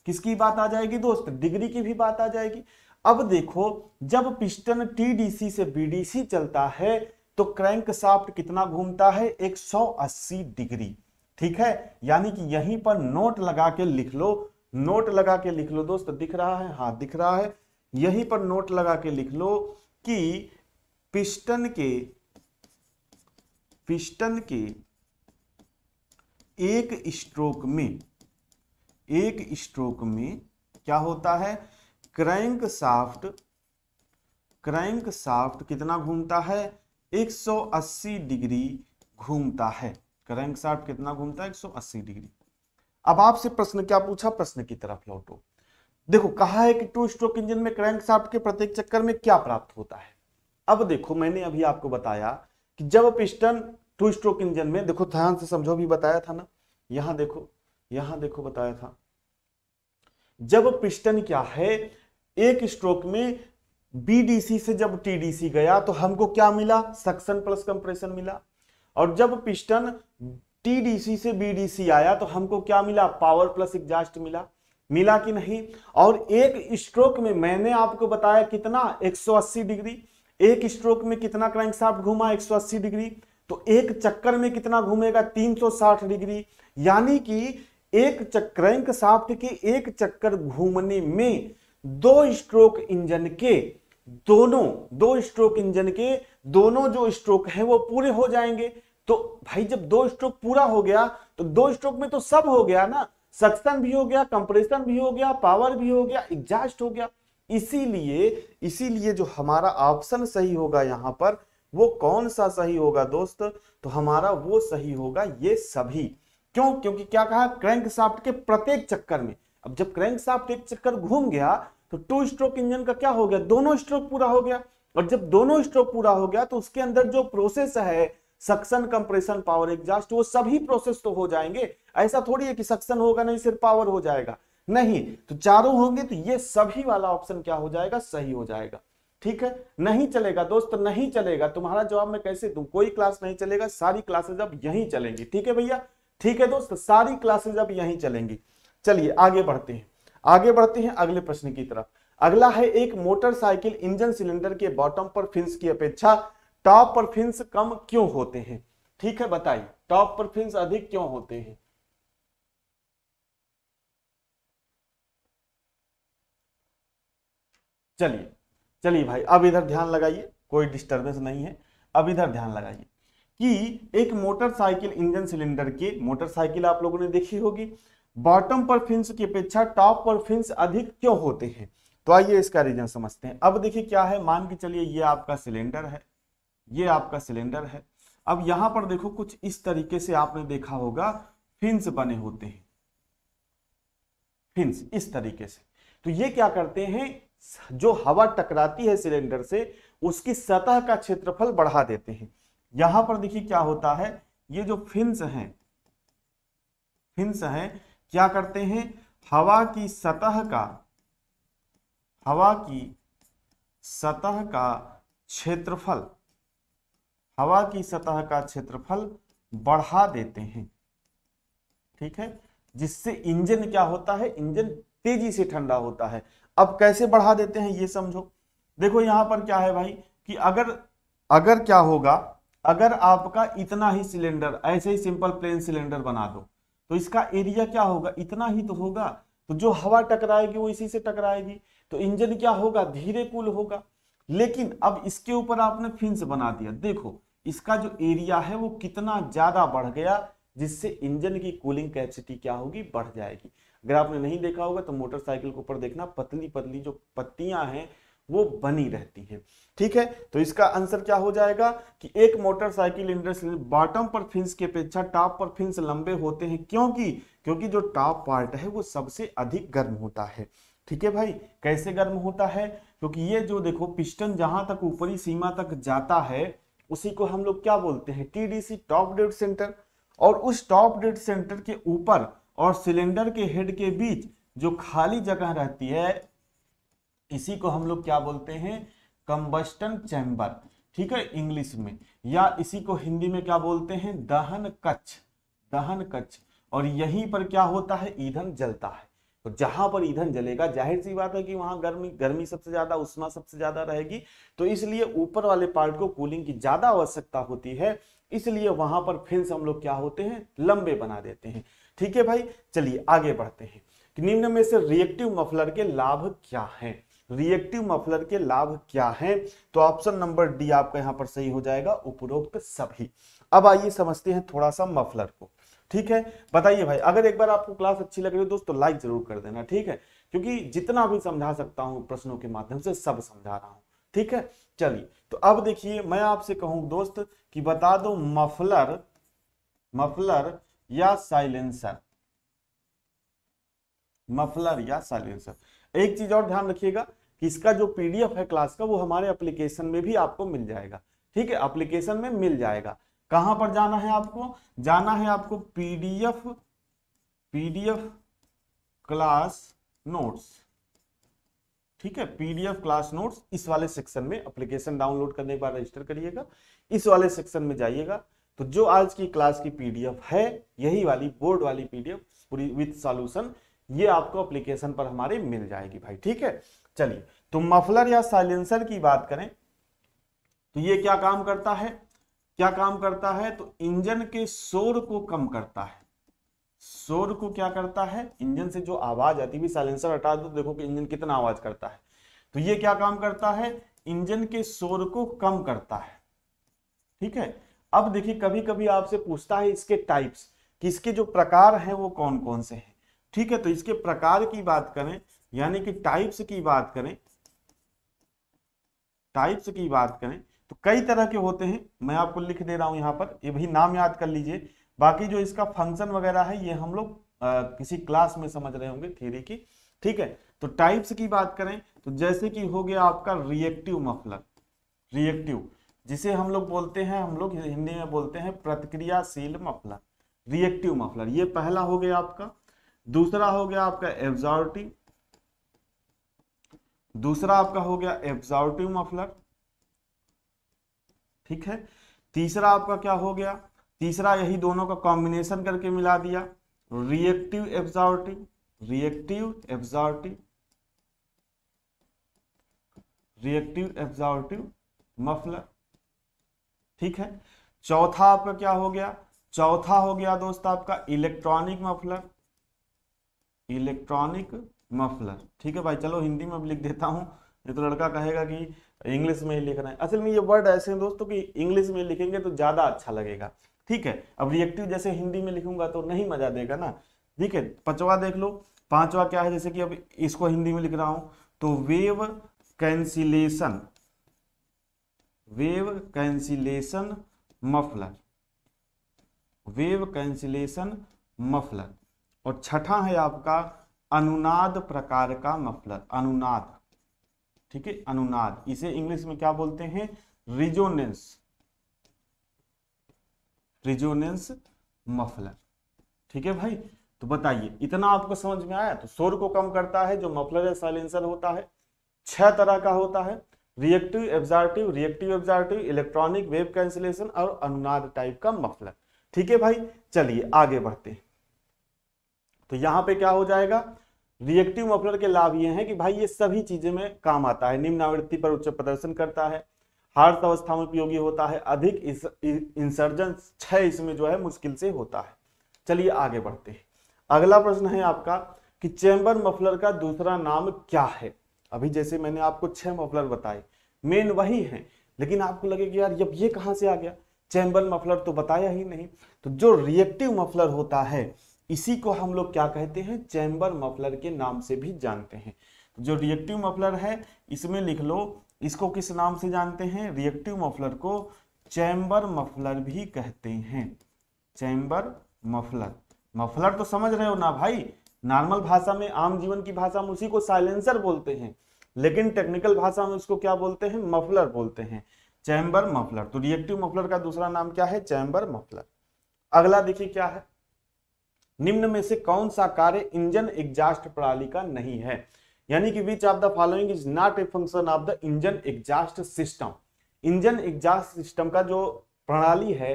किसकी बात आ जाएगी दोस्त डिग्री की भी बात आ जाएगी अब देखो जब पिस्टन टीडीसी से बीडीसी चलता है तो क्रैंक साफ्ट कितना घूमता है 180 डिग्री ठीक है यानी कि यहीं पर नोट लगा के लिख लो नोट लगा के लिख लो दोस्त दिख रहा है हाँ दिख रहा है यहीं पर नोट लगा के लिख लो कि पिस्टन के पिस्टन के एक स्ट्रोक में एक स्ट्रोक में क्या होता है क्रैंक साफ्ट क्रैंक साफ्ट कितना घूमता है 180 डिग्री घूमता है क्रैंक साफ्ट कितना घूमता है 180 डिग्री अब आपसे प्रश्न क्या पूछा प्रश्न की तरफ लौटो देखो कहा है कि टू स्ट्रोक इंजन में क्रैंक शाफ्ट के प्रत्येक चक्कर में क्या प्राप्त होता है अब देखो मैंने अभी आपको बताया कि जब पिस्टन टू स्ट्रोक इंजन में देखो ध्यान से समझो भी बताया था ना यहां देखो यहां देखो बताया था जब पिस्टन क्या है एक स्ट्रोक में बीडीसी से जब टीडीसी गया तो हमको क्या मिला सक्शन प्लस कंप्रेशन मिला और जब पिस्टन टीडीसी से बीडीसी आया तो हमको क्या मिला पावर प्लस एग्जास्ट मिला मिला कि नहीं और एक स्ट्रोक में मैंने आपको बताया कितना 180 डिग्री एक स्ट्रोक में कितना क्रैंकशाफ्ट घूमा 180 डिग्री तो एक चक्कर में कितना घूमेगा 360 डिग्री यानी कि एक क्रैंक साफ के एक चक्कर घूमने में दो स्ट्रोक इंजन के दोनों दो स्ट्रोक इंजन के दोनों जो स्ट्रोक है वो पूरे हो जाएंगे तो भाई जब दो स्ट्रोक पूरा हो गया तो दो स्ट्रोक में तो सब हो गया ना सक्सन भी हो गया कंप्रेशन भी हो गया पावर भी हो गया एग्जास्ट हो गया इसीलिए इसीलिए जो हमारा ऑप्शन सही होगा यहां पर वो कौन सा सही होगा दोस्त तो हमारा वो सही होगा ये सभी क्यों क्योंकि क्या कहा क्रैंक साफ्ट के प्रत्येक चक्कर में अब जब क्रैंक साफ्ट एक चक्कर घूम गया तो टू स्ट्रोक इंजन का क्या हो गया दोनों स्ट्रोक पूरा हो गया और जब दोनों स्ट्रोक पूरा हो गया तो उसके अंदर जो प्रोसेस है सक्सन कंप्रेशन पावर एग्जास्ट वो सभी प्रोसेस तो हो जाएंगे ऐसा थोड़ी है कि सक्सन होगा नहीं सिर्फ पावर हो जाएगा नहीं तो चारों होंगे तो ये सभी वाला ऑप्शन क्या हो जाएगा सही हो जाएगा ठीक है नहीं चलेगा दोस्त नहीं चलेगा तुम्हारा जवाब मैं कैसे दू कोई क्लास नहीं चलेगा सारी क्लासेज अब यही चलेंगी ठीक है भैया ठीक है दोस्त सारी क्लासेज अब यही चलेंगी चलिए आगे बढ़ते हैं आगे बढ़ते हैं अगले प्रश्न की तरफ अगला है एक मोटरसाइकिल इंजन सिलेंडर के बॉटम पर फिंस की अपेक्षा टॉप पर कम क्यों होते हैं ठीक है बताइए टॉप पर अधिक क्यों होते हैं चलिए चलिए भाई अब इधर ध्यान लगाइए कोई डिस्टरबेंस नहीं है अब इधर ध्यान लगाइए कि एक मोटरसाइकिल इंजन सिलेंडर की मोटरसाइकिल आप लोगों ने देखी होगी बॉटम पर फिंस की अपेक्षा टॉप पर फिंस अधिक क्यों होते हैं तो आइए इसका रीजन समझते हैं अब देखिए क्या है मान के चलिए ये आपका सिलेंडर है ये आपका सिलेंडर है अब यहां पर देखो कुछ इस तरीके से आपने देखा होगा फिंस बने होते हैं फिंस इस तरीके से तो ये क्या करते हैं जो हवा टकराती है सिलेंडर से उसकी सतह का क्षेत्रफल बढ़ा देते हैं यहां पर देखिए क्या होता है ये जो फिंस हैं फिंस हैं क्या करते हैं हवा की सतह का हवा की सतह का क्षेत्रफल हवा की सतह का क्षेत्रफल बढ़ा देते हैं ठीक है जिससे इंजन क्या होता है इंजन तेजी से ठंडा होता है अब कैसे बढ़ा देते हैं ये समझो देखो यहां पर क्या है भाई कि अगर अगर क्या होगा अगर आपका इतना ही सिलेंडर ऐसे ही सिंपल प्लेन सिलेंडर बना दो तो इसका एरिया क्या होगा इतना ही तो होगा तो जो हवा टकराएगी वो इसी से टकराएगी तो इंजन क्या होगा धीरे कुल होगा लेकिन अब इसके ऊपर आपने फिंस बना दिया देखो इसका जो एरिया है वो कितना ज्यादा बढ़ गया जिससे इंजन की कूलिंग कैपेसिटी क्या होगी बढ़ जाएगी अगर आपने नहीं देखा होगा तो मोटरसाइकिल के ऊपर देखना पतली पतली जो पत्तियां हैं वो बनी रहती है ठीक है तो इसका आंसर क्या हो जाएगा कि एक मोटरसाइकिल इंडस्ट्री बॉटम पर फिंस की अपेक्षा टॉप पर फिंस लंबे होते हैं क्योंकि क्योंकि जो टॉप पार्ट है वो सबसे अधिक गर्म होता है ठीक है भाई कैसे गर्म होता है क्योंकि तो ये जो देखो पिस्टन जहां तक ऊपरी सीमा तक जाता है उसी को हम लोग क्या बोलते हैं टीडीसी टॉप डेड सेंटर और उस टॉप डेड सेंटर के ऊपर और सिलेंडर के हेड के बीच जो खाली जगह रहती है इसी को हम लोग क्या बोलते हैं कंबस्टन चैम्बर ठीक है इंग्लिश में या इसी को हिंदी में क्या बोलते हैं दहन कच्छ दहन कच्छ और यहीं पर क्या होता है ईंधन जलता है तो जहां पर ईंधन जलेगा जाहिर सी बात है कि वहां गर्मी गर्मी सबसे ज्यादा उष्मा सबसे ज्यादा रहेगी तो इसलिए ऊपर वाले पार्ट को कूलिंग की ज्यादा आवश्यकता होती है इसलिए वहां पर फिन्स हम लोग क्या होते हैं लंबे बना देते हैं ठीक है भाई चलिए आगे बढ़ते हैं निम्न में से रिएक्टिव मफलर के लाभ क्या हैं रिएक्टिव मफलर के लाभ क्या हैं तो ऑप्शन नंबर डी आपका यहाँ पर सही हो जाएगा उपरोक्त सभी अब आइए समझते हैं थोड़ा सा मफलर को ठीक है बताइए भाई अगर एक बार आपको क्लास अच्छी लग रही हो दोस्तों तो लाइक जरूर कर देना ठीक है क्योंकि जितना भी समझा सकता हूँ प्रश्नों के माध्यम से सब समझा रहा हूँ ठीक है चलिए तो अब देखिए मैं आपसे कहूँ दोस्त कि बता दो मफलर मफलर या साइलेंसर मफलर या साइलेंसर एक चीज और ध्यान रखिएगा कि इसका जो पीडीएफ है क्लास का वो हमारे एप्लीकेशन में भी आपको मिल जाएगा ठीक है एप्लीकेशन में मिल जाएगा कहां पर जाना है आपको जाना है आपको पीडीएफ पीडीएफ क्लास नोट्स ठीक है पीडीएफ क्लास नोट्स इस वाले सेक्शन में एप्लीकेशन डाउनलोड करने के बाद रजिस्टर करिएगा इस वाले सेक्शन में जाइएगा तो जो आज की क्लास की पीडीएफ है यही वाली बोर्ड वाली पीडीएफ पूरी विथ सॉल्यूशन ये आपको एप्लीकेशन पर हमारे मिल जाएगी भाई ठीक है चलिए तो मफलर या साइलेंसर की बात करें तो ये क्या काम करता है क्या काम करता है तो इंजन के शोर को कम करता है शोर को क्या करता है इंजन से जो आवाज आती है साइलेंसर हटा दो देखो कि इंजन कितना आवाज करता है तो ये क्या काम करता है इंजन के शोर को कम करता है ठीक है अब देखिए कभी कभी आपसे पूछता है इसके टाइप्स कि इसके जो प्रकार हैं वो कौन कौन से हैं ठीक है तो इसके प्रकार की बात करें यानी कि टाइप्स की बात करें टाइप्स की बात करें तो कई तरह के होते हैं मैं आपको लिख दे रहा हूं यहाँ पर ये भी नाम याद कर लीजिए बाकी जो इसका फंक्शन वगैरह है ये हम लोग किसी क्लास में समझ रहे होंगे थे की ठीक है तो टाइप्स की बात करें तो जैसे कि हो गया आपका रिएक्टिव मफलर रिएक्टिव जिसे हम लोग बोलते हैं हम लोग हिंदी में बोलते हैं प्रतिक्रियाशील मफलर रिएक्टिव मफलर ये पहला हो गया आपका दूसरा हो गया आपका एब्जॉर्टिव दूसरा आपका हो गया एब्जॉर्टिव मफलर ठीक है तीसरा आपका क्या हो गया तीसरा यही दोनों का कॉम्बिनेशन करके मिला दिया reactive absorptive reactive absorptive reactive absorptive muffler ठीक है चौथा आपका क्या हो गया चौथा हो गया दोस्त आपका इलेक्ट्रॉनिक मफलर इलेक्ट्रॉनिक मफलर ठीक है भाई चलो हिंदी में अब लिख देता हूं ये तो लड़का कहेगा कि इंग्लिश में ही लिख रहे हैं असल में ये वर्ड ऐसे हैं दोस्तों कि इंग्लिश में लिखेंगे तो ज़्यादा अच्छा लगेगा ठीक है अब रिएक्टिव जैसे हिंदी में लिखूंगा तो नहीं मजा देगा ना ठीक है पचवा देख लो पांचवा क्या है जैसे कि अब इसको हिंदी में लिख रहा हूं तो wave cancellation wave cancellation muffler wave cancellation muffler और छठा है आपका अनुनाद प्रकार का मफलर अनुनाद ठीक है अनुनाद इसे इंग्लिश में क्या बोलते हैं रिजोनेंस रिजोनेंस मफलर ठीक है भाई तो बताइए इतना आपको समझ में आया तो शोर को कम करता है जो मफलर या साइलेंसर होता है छह तरह का होता है reactive absorptive reactive absorptive electronic wave cancellation और अनुनाद टाइप का मफलर ठीक है भाई चलिए आगे बढ़ते हैं तो यहां पे क्या हो जाएगा रिएक्टिव मफलर के लाभ ये हैं कि भाई ये सभी चीजें में काम आता है निम्न आवृत्ति पर उच्च प्रदर्शन करता है हार्थ अवस्था में उपयोगी होता है अधिक इंसर्जन क्षय इसमें जो है मुश्किल से होता है चलिए आगे बढ़ते हैं अगला प्रश्न है आपका कि चैम्बर मफलर का दूसरा नाम क्या है अभी जैसे मैंने आपको छह मफलर बताए मेन वही है लेकिन आपको लगे कि यार जब ये कहाँ से आ गया चैम्बर मफलर तो बताया ही नहीं तो जो रिएक्टिव मफलर होता है इसी को हम लोग क्या कहते हैं चैम्बर मफलर के नाम से भी जानते हैं तो जो रिएक्टिव मफलर है इसमें लिख लो इसको किस नाम से जानते हैं रिएक्टिव मफलर को चैम्बर मफलर भी कहते हैं चैम्बर मफलर मफलर तो समझ रहे हो ना भाई नॉर्मल भाषा में आम जीवन की भाषा में उसी को साइलेंसर बोलते हैं लेकिन टेक्निकल भाषा में उसको क्या बोलते हैं मफलर बोलते हैं चैम्बर मफलर तो रिएक्टिव मफलर का दूसरा नाम क्या है चैम्बर मफलर अगला देखिए क्या है निम्न में से कौन सा कार्य इंजन एग्जास्ट प्रणाली का नहीं है यानी कि which of the following is not a function of the engine exhaust system engine exhaust system का जो प्रणाली है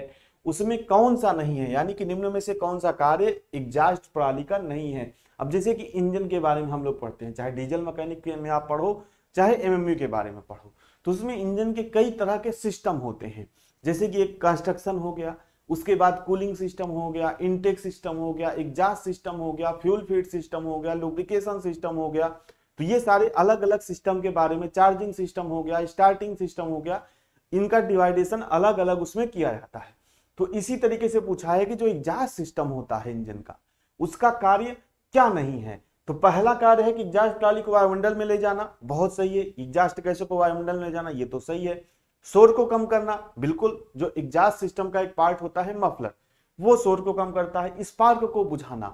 उसमें कौन सा नहीं है यानी कि निम्न में से कौन सा कार्य एग्जास्ट प्रणाली का नहीं है अब जैसे कि इंजन के बारे में हम लोग पढ़ते हैं चाहे डीजल मैकेनिक में आप पढ़ो चाहे एमएमयू के बारे में पढ़ो तो उसमें इंजन के कई तरह के सिस्टम होते हैं जैसे कि एक कंस्ट्रक्शन हो गया उसके बाद कूलिंग सिस्टम हो गया इनटेक सिस्टम हो गया एग्जास्ट सिस्टम हो गया फ्यूल फीड सिस्टम हो गया लुब्रिकेशन सिस्टम हो गया तो ये सारे अलग अलग सिस्टम के बारे में चार्जिंग सिस्टम हो गया स्टार्टिंग सिस्टम हो गया इनका डिवाइडेशन अलग अलग उसमें किया जाता है तो इसी तरीके से पूछा है कि जो एग्जास्ट सिस्टम होता है इंजन का उसका कार्य क्या नहीं है तो पहला कार्य है कि एग्जास्ट ट्रॉली को वायुमंडल में ले जाना बहुत सही है एग्जास्ट कैसे को वायुमंडल में ले जाना ये तो सही है शोर को कम करना बिल्कुल जो एग्जास्ट सिस्टम का एक पार्ट होता है मफलर वो शोर को कम करता है स्पार्क को बुझाना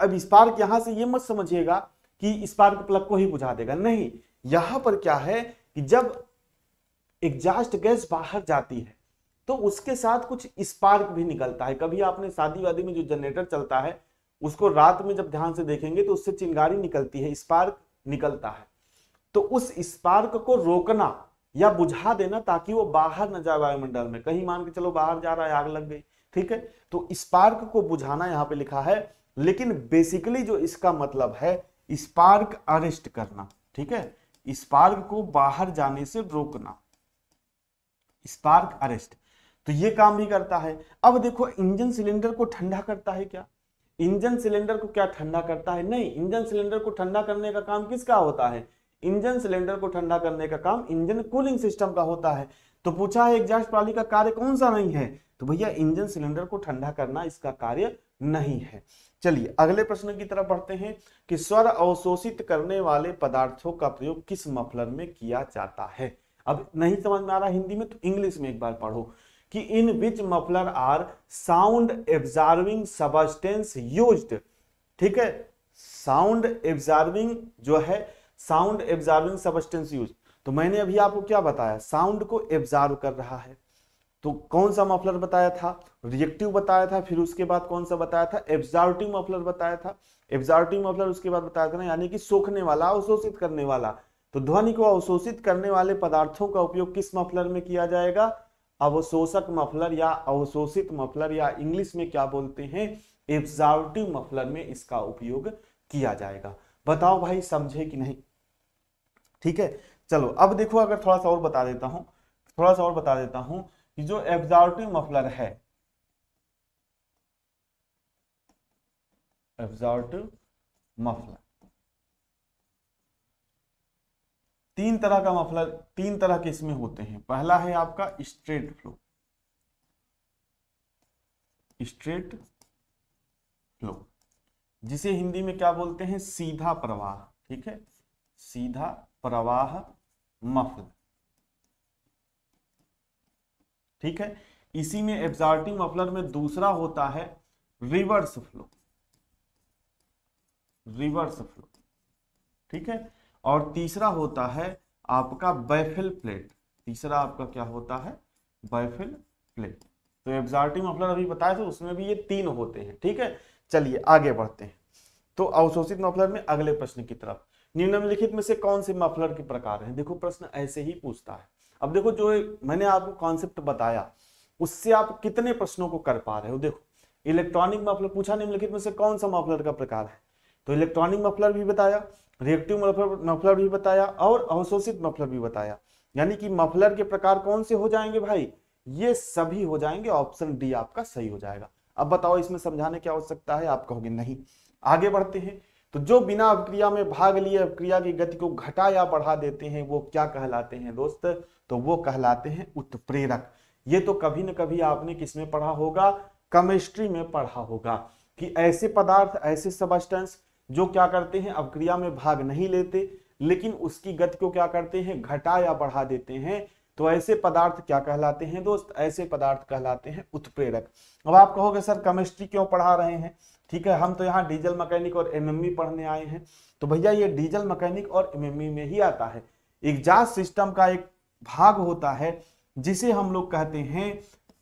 अब स्पार्क यहां से ये मत समझिएगा कि स्पार्क प्लग को ही बुझा देगा नहीं यहां पर क्या है कि जब एग्जास्ट गैस बाहर जाती है तो उसके साथ कुछ स्पार्क भी निकलता है कभी आपने शादी वादी में जो जनरेटर चलता है उसको रात में जब ध्यान से देखेंगे तो उससे चिंगारी निकलती है स्पार्क निकलता है तो उस स्पार्क को रोकना या बुझा देना ताकि वो बाहर न जाए वायुमंडल में कहीं मान के चलो बाहर जा रहा है आग लग गई ठीक है तो स्पार्क को बुझाना यहाँ पे लिखा है लेकिन बेसिकली जो इसका मतलब है स्पार्क अरेस्ट करना ठीक है स्पार्क को बाहर जाने से रोकना स्पार्क अरेस्ट तो ये काम भी करता है अब देखो इंजन सिलेंडर को ठंडा करता है क्या इंजन सिलेंडर को क्या ठंडा करता है नहीं इंजन सिलेंडर को ठंडा करने का काम किसका होता है इंजन सिलेंडर को ठंडा करने का काम इंजन कूलिंग सिस्टम का होता है तो पूछा है एग्जॉस्ट प्रणाली का कार्य कौन सा नहीं है तो भैया इंजन सिलेंडर को ठंडा करना इसका कार्य नहीं है चलिए अगले प्रश्न की तरफ बढ़ते हैं कि स्वर अवशोषित करने वाले पदार्थों का प्रयोग किस मफलर में किया जाता है अब नहीं समझ में आ रहा हिंदी में तो इंग्लिश में एक बार पढ़ो कि in which muffler are sound absorbing substance used ठीक है साउंड एब्जार्विंग जो है साउंड एब्जॉर्बिंग सबस्टेंस यूज तो मैंने अभी आपको क्या बताया साउंड को एब्जॉर्व कर रहा है तो कौन सा मफलर बताया था रिएक्टिव बताया था फिर उसके बाद कौन सा बताया था एब्जॉर्टिव मफलर बताया था एब्जॉर्टिव मफलर उसके बाद बताया था ना यानी कि सोखने वाला अवशोषित करने वाला तो ध्वनि को अवशोषित करने वाले पदार्थों का उपयोग किस मफलर में किया जाएगा अवशोषक मफलर या अवशोषित मफलर या इंग्लिश में क्या बोलते हैं एब्जॉर्टिव मफलर में इसका उपयोग किया जाएगा बताओ भाई समझे कि नहीं ठीक है चलो अब देखो अगर थोड़ा सा और बता देता हूं थोड़ा सा और बता देता हूं कि जो एब्जॉर्टिव मफलर है एब्जॉर्टिव मफलर तीन तरह का मफलर तीन तरह के इसमें होते हैं पहला है आपका स्ट्रेट फ्लो स्ट्रेट फ्लो जिसे हिंदी में क्या बोलते हैं सीधा प्रवाह ठीक है सीधा प्रवाह मफल ठीक है इसी में एब्जॉर्टिव मफलर में दूसरा होता है रिवर्स फ्लो रिवर्स फ्लो ठीक है और तीसरा होता है आपका बैफिल प्लेट तीसरा आपका क्या होता है बैफिल प्लेट तो एब्जॉर्टिव मफलर अभी बताए थे उसमें भी ये तीन होते हैं ठीक है चलिए आगे बढ़ते हैं तो अवशोषित मफलर में अगले प्रश्न की तरफ निम्नलिखित में से कौन से मफलर के प्रकार हैं देखो प्रश्न ऐसे ही पूछता है अब देखो जो मैंने आपको कॉन्सेप्ट बताया उससे आप कितने प्रश्नों को कर पा रहे हो देखो इलेक्ट्रॉनिक मफलर पूछा निम्नलिखित में से कौन सा मफलर का प्रकार है तो इलेक्ट्रॉनिक मफलर भी बताया रिएक्टिव मफलर मफलर भी बताया और अवशोषित मफलर भी बताया यानी कि मफलर के प्रकार कौन से हो जाएंगे भाई ये सभी हो जाएंगे ऑप्शन डी आपका सही हो जाएगा अब बताओ इसमें समझाने की आवश्यकता है आप कहोगे नहीं आगे बढ़ते हैं तो जो बिना अभिक्रिया में भाग लिए अभिक्रिया की गति को घटा या बढ़ा देते हैं वो क्या कहलाते हैं दोस्त तो वो कहलाते हैं उत्प्रेरक ये तो कभी ना कभी आपने किसमें पढ़ा होगा केमिस्ट्री में पढ़ा होगा कि ऐसे पदार्थ ऐसे सबस्टेंस जो क्या करते हैं अवक्रिया में भाग नहीं लेते लेकिन उसकी गति को क्या करते हैं घटा या बढ़ा देते हैं तो ऐसे पदार्थ क्या कहलाते हैं दोस्त ऐसे पदार्थ कहलाते हैं उत्प्रेरक अब आप कहोगे सर केमिस्ट्री क्यों पढ़ा रहे हैं ठीक है हम तो यहाँ डीजल मकैनिक और एमएमई e पढ़ने आए हैं तो भैया ये डीजल मकैनिक और एमएमई e में ही आता है एग्जास्ट सिस्टम का एक भाग होता है जिसे हम लोग कहते हैं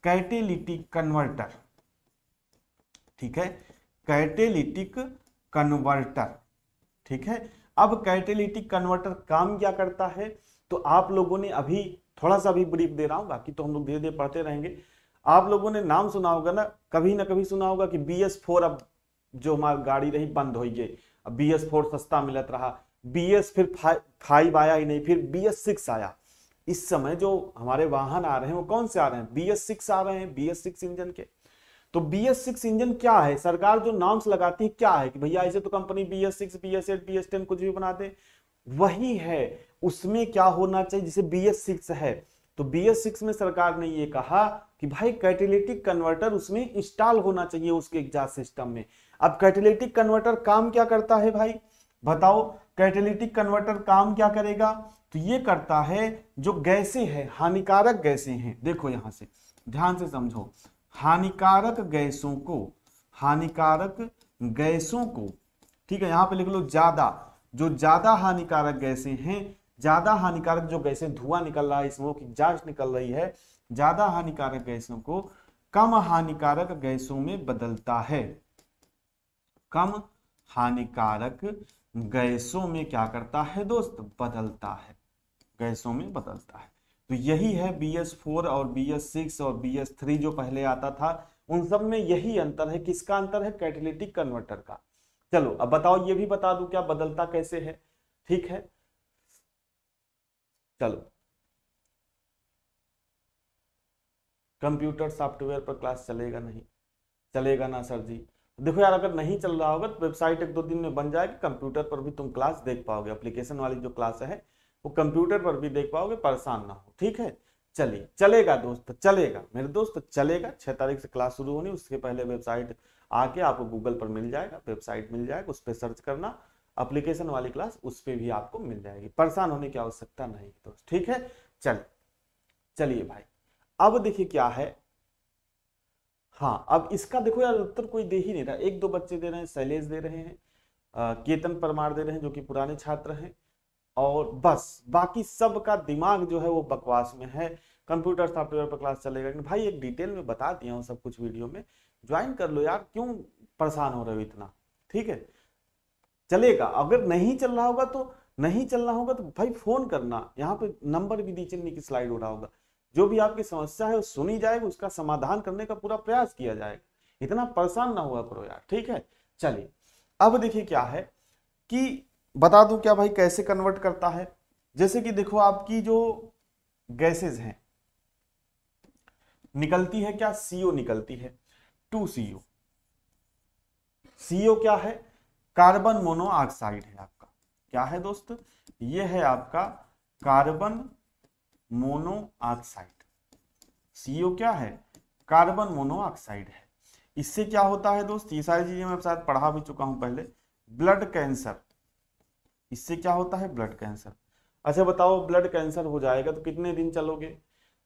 कैटेलिटिक कन्वर्टर ठीक है कैटेलिटिक कन्वर्टर ठीक है अब कैटेलिटिक कन्वर्टर काम क्या करता है तो आप लोगों ने अभी थोड़ा सा भी ब्रीफ दे रहा हूं बाकी तो हम लोग धीरे धीरे पढ़ते रहेंगे आप लोगों ने नाम सुना होगा ना कभी ना कभी सुना होगा कि बी एस फोर अब जो हमारी गाड़ी रही बंद हो गई बी एस फोर सस्ता मिलत रहा बी एस फिर फाइव आया ही नहीं फिर बी एस सिक्स आया इस समय जो हमारे वाहन आ रहे हैं वो कौन से आ रहे हैं बी एस सिक्स आ रहे हैं बी एस सिक्स इंजन के तो बी एस सिक्स इंजन क्या है सरकार जो नाम्स लगाती है क्या है कि भैया ऐसे तो company B S six B S eight B S ten कुछ भी बना दे वही है उसमें क्या होना चाहिए जिसे बी एस सिक्स है तो बी एस सिक्स में सरकार ने ये कहा कि भाई कैटेलिटिक कन्वर्टर उसमें इंस्टॉल होना चाहिए उसके एग्जास्ट सिस्टम में अब कैटेलिटिक कन्वर्टर काम क्या करता है भाई बताओ कैटेलिटिक कन्वर्टर काम क्या करेगा तो ये करता है जो गैसे है हानिकारक गैसे हैं देखो यहां से ध्यान से समझो हानिकारक गैसों को हानिकारक गैसों को ठीक है यहाँ पे लिख लो ज्यादा जो ज्यादा हानिकारक गैसे हैं ज्यादा हानिकारक जो गैसे धुआं निकल रहा है स्मोक जांच निकल रही है ज्यादा हानिकारक गैसों को कम हानिकारक गैसों में बदलता है कम हानिकारक गैसों में क्या करता है दोस्त बदलता है गैसों में बदलता है तो यही है बी एस फोर और बी एस सिक्स और बी एस थ्री जो पहले आता था उन सब में यही अंतर है किसका अंतर है कैटलिटिक कन्वर्टर का चलो अब बताओ ये भी बता दू क्या बदलता कैसे है ठीक है चलो कंप्यूटर सॉफ्टवेयर पर क्लास चलेगा नहीं चलेगा ना सर जी देखो यार अगर नहीं चल रहा होगा तो वेबसाइट एक दो दिन में बन जाएगी कंप्यूटर पर भी तुम क्लास देख पाओगे एप्लीकेशन वाली जो क्लास है वो कंप्यूटर पर भी देख पाओगे परेशान ना हो ठीक है चलिए चलेगा दोस्त चलेगा मेरे दोस्त चलेगा छः तारीख से क्लास शुरू होनी उसके पहले वेबसाइट आके आपको गूगल पर मिल जाएगा वेबसाइट मिल जाएगा उस पर सर्च करना अप्लीकेशन वाली क्लास उस पर भी आपको मिल जाएगी परेशान होने की आवश्यकता नहीं दोस्त ठीक है चल चलिए भाई अब देखिए क्या है हाँ अब इसका देखो यार उत्तर कोई दे ही नहीं रहा एक दो बच्चे दे रहे हैं शैलेश दे रहे हैं केतन परमार दे रहे हैं जो कि पुराने छात्र हैं और बस बाकी सब का दिमाग जो है वो बकवास में है कंप्यूटर सॉफ्टवेयर पर क्लास चलेगा लेकिन भाई एक डिटेल में बता दिया हूँ सब कुछ वीडियो में ज्वाइन कर लो यार क्यों परेशान हो रहे हो इतना ठीक है चलेगा अगर नहीं चल रहा होगा तो नहीं चलना होगा तो भाई फोन करना यहाँ पे नंबर भी नीचे नीचे स्लाइड हो रहा होगा जो भी आपकी समस्या है वो सुनी जाएगी उसका समाधान करने का पूरा प्रयास किया जाएगा इतना परेशान ना हुआ करो यार ठीक है चलिए अब देखिए क्या है कि बता दूं क्या भाई कैसे कन्वर्ट करता है जैसे कि देखो आपकी जो गैसेज हैं निकलती है क्या सीओ निकलती है टू सीओ सीओ क्या है कार्बन मोनोऑक्साइड है आपका क्या है दोस्त ये है आपका कार्बन मोनोऑक्साइड सीओ क्या है कार्बन मोनोऑक्साइड है इससे क्या होता है दोस्त ये सारी चीजें मैं शायद पढ़ा भी चुका हूं पहले ब्लड कैंसर इससे क्या होता है ब्लड कैंसर अच्छा बताओ ब्लड कैंसर हो जाएगा तो कितने दिन चलोगे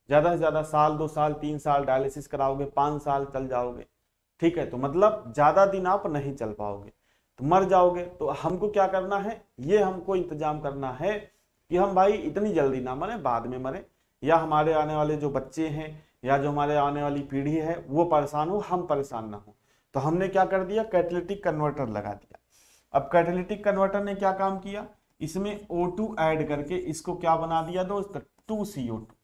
ज्यादा से ज्यादा साल दो साल तीन साल डायलिसिस कराओगे पांच साल चल जाओगे ठीक है तो मतलब ज्यादा दिन आप नहीं चल पाओगे तो मर जाओगे तो हमको क्या करना है ये हमको इंतजाम करना है कि हम भाई इतनी जल्दी ना मरें बाद में मरें या हमारे आने वाले जो बच्चे हैं या जो हमारे आने वाली पीढ़ी है वो परेशान हो हम परेशान ना हो तो हमने क्या कर दिया कैटलिटिक कन्वर्टर लगा दिया अब कैटलिटिक कन्वर्टर ने क्या काम किया इसमें O2 ऐड करके इसको क्या बना दिया दोस्त टू सीओ टू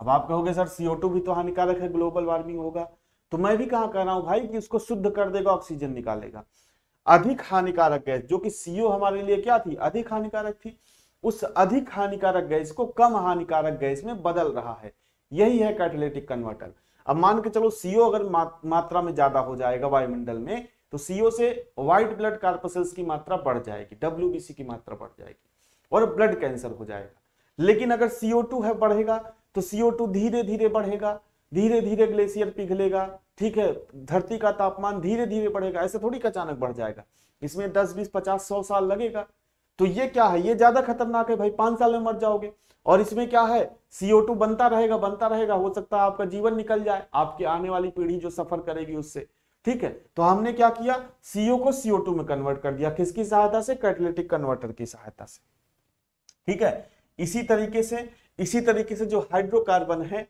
अब आप कहोगे सर CO2 भी तो हानिकारक है ग्लोबल वार्मिंग होगा तो मैं भी कहा कह रहा हूं भाई कि इसको शुद्ध कर देगा ऑक्सीजन निकालेगा अधिक हानिकारक गैस जो कि CO हमारे लिए क्या थी अधिक हानिकारक थी उस अधिक हानिकारक गैस को कम हानिकारक गैस में बदल रहा है यही है कैटलेटिक कन्वर्टर अब मान के चलो सीओ अगर मात्रा में ज्यादा हो जाएगा वायुमंडल में तो सीओ से व्हाइट ब्लड कार्पसल्स की मात्रा बढ़ जाएगी डब्ल्यू की मात्रा बढ़ जाएगी और ब्लड कैंसर हो जाएगा लेकिन अगर सीओ है बढ़ेगा तो सीओ धीरे धीरे बढ़ेगा धीरे धीरे ग्लेशियर पिघलेगा ठीक है धरती का तापमान धीरे धीरे बढ़ेगा ऐसे थोड़ी अचानक बढ़ जाएगा इसमें 10, 20, 50, 100 साल लगेगा तो ये क्या है ये ज्यादा खतरनाक है भाई पांच साल में मर जाओगे और इसमें क्या है सीओ टू बनता रहेगा बनता रहेगा हो सकता है आपका जीवन निकल जाए आपकी आने वाली पीढ़ी जो सफर करेगी उससे ठीक है तो हमने क्या किया सीओ को सीओ टू में कन्वर्ट कर दिया किसकी सहायता से कैटलेटिक कन्वर्टर की सहायता से ठीक है इसी तरीके से इसी तरीके से जो हाइड्रोकार्बन है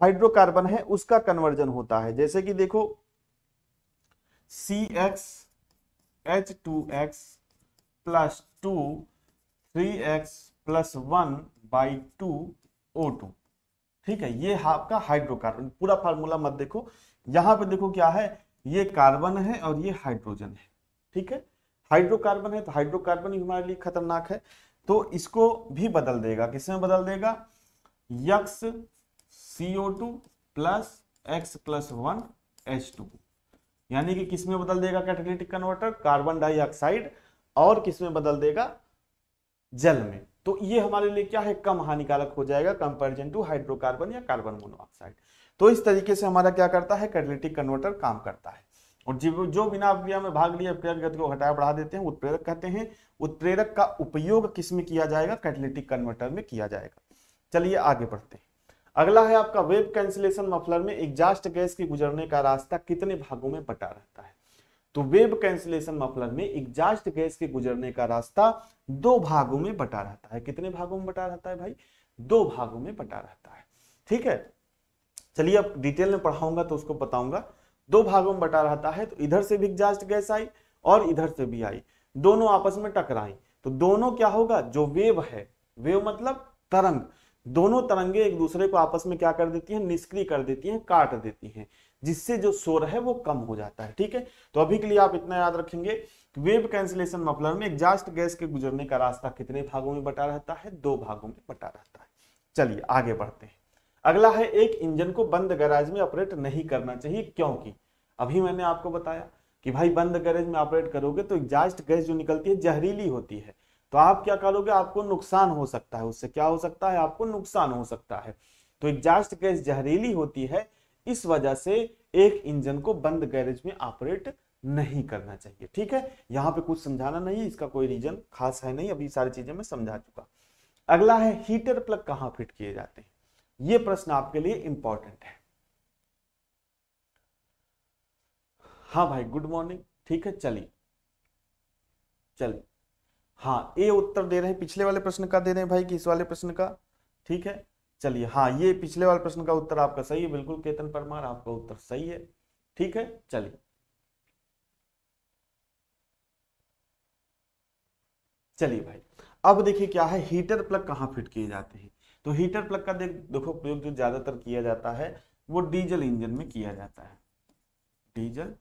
हाइड्रोकार्बन है उसका कन्वर्जन होता है जैसे कि देखो C x H two x plus two three x plus one by two O two ठीक है ये आपका हाइड्रोकार्बन पूरा फार्मूला मत देखो यहां पे देखो क्या है ये कार्बन है और ये हाइड्रोजन है ठीक है हाइड्रोकार्बन है तो हाइड्रोकार्बन हमारे लिए खतरनाक है तो इसको भी बदल देगा किसमें बदल देगा x CO two plus x plus one H two यानी कि किसमें बदल देगा कैटेलिटिक कन्वर्टर कार्बन डाइऑक्साइड और किस में बदल देगा जल में तो ये हमारे लिए क्या है कम हानिकारक हो जाएगा कंपेरिजन टू हाइड्रोकार्बन या कार्बन मोनोऑक्साइड तो इस तरीके से हमारा क्या करता है कैटलिटिक कन्वर्टर काम करता है और जो जो बिना अभिक्रिया में भाग लिए प्रेरक गति को घटाया बढ़ा देते हैं उत्प्रेरक कहते हैं उत्प्रेरक का उपयोग किस में किया जाएगा कैटलिटिक कन्वर्टर में किया जाएगा चलिए आगे बढ़ते हैं अगला है आपका वेब कैंसिलेशन मफलर में एग्जास्ट गैस के गुजरने का रास्ता कितने भागों में बटा रहता है तो वेब कैंसिलेशन मफलर में एग्जास्ट गैस के गुजरने का रास्ता दो भागों में बटा रहता है कितने भागों में बटा रहता है भाई दो भागों में बटा रहता है ठीक है चलिए अब डिटेल में पढ़ाऊंगा तो उसको बताऊंगा दो भागों में बटा रहता है तो इधर से भी एग्जास्ट गैस आई और इधर से भी आई दोनों आपस में टकराई तो दोनों क्या होगा जो वेव है वेव मतलब तरंग दोनों तरंगे एक दूसरे को आपस में क्या कर देती हैं निष्क्रिय कर देती हैं काट देती हैं जिससे जो शोर है वो कम हो जाता है ठीक है तो अभी के लिए आप इतना याद रखेंगे कि वेव कैंसिलेशन मफलर में एग्जास्ट गैस के गुजरने का रास्ता कितने भागों में बटा रहता है दो भागों में बटा रहता है चलिए आगे बढ़ते हैं अगला है एक इंजन को बंद गैराज में ऑपरेट नहीं करना चाहिए क्योंकि अभी मैंने आपको बताया कि भाई बंद गैरेज में ऑपरेट करोगे तो एग्जास्ट गैस जो निकलती है जहरीली होती है तो आप क्या करोगे आपको नुकसान हो सकता है उससे क्या हो सकता है आपको नुकसान हो सकता है तो एग्जास्ट गैस जहरीली होती है इस वजह से एक इंजन को बंद गैरेज में ऑपरेट नहीं करना चाहिए ठीक है यहाँ पे कुछ समझाना नहीं है इसका कोई रीजन खास है नहीं अभी सारी चीजें मैं समझा चुका अगला है हीटर प्लग कहां फिट किए जाते हैं ये प्रश्न आपके लिए इंपॉर्टेंट है हाँ भाई गुड मॉर्निंग ठीक है चलिए चलिए हाँ ये उत्तर दे रहे हैं पिछले वाले प्रश्न का दे रहे हैं भाई कि इस वाले प्रश्न का ठीक है चलिए हाँ ये पिछले वाले प्रश्न का उत्तर आपका सही है बिल्कुल केतन परमार आपका उत्तर सही है ठीक है चलिए चलिए भाई अब देखिए क्या है हीटर प्लग कहाँ फिट किए जाते हैं तो हीटर प्लग का देख देखो प्रयोग जो ज्यादातर किया जाता है वो डीजल इंजन में किया जाता है डीजल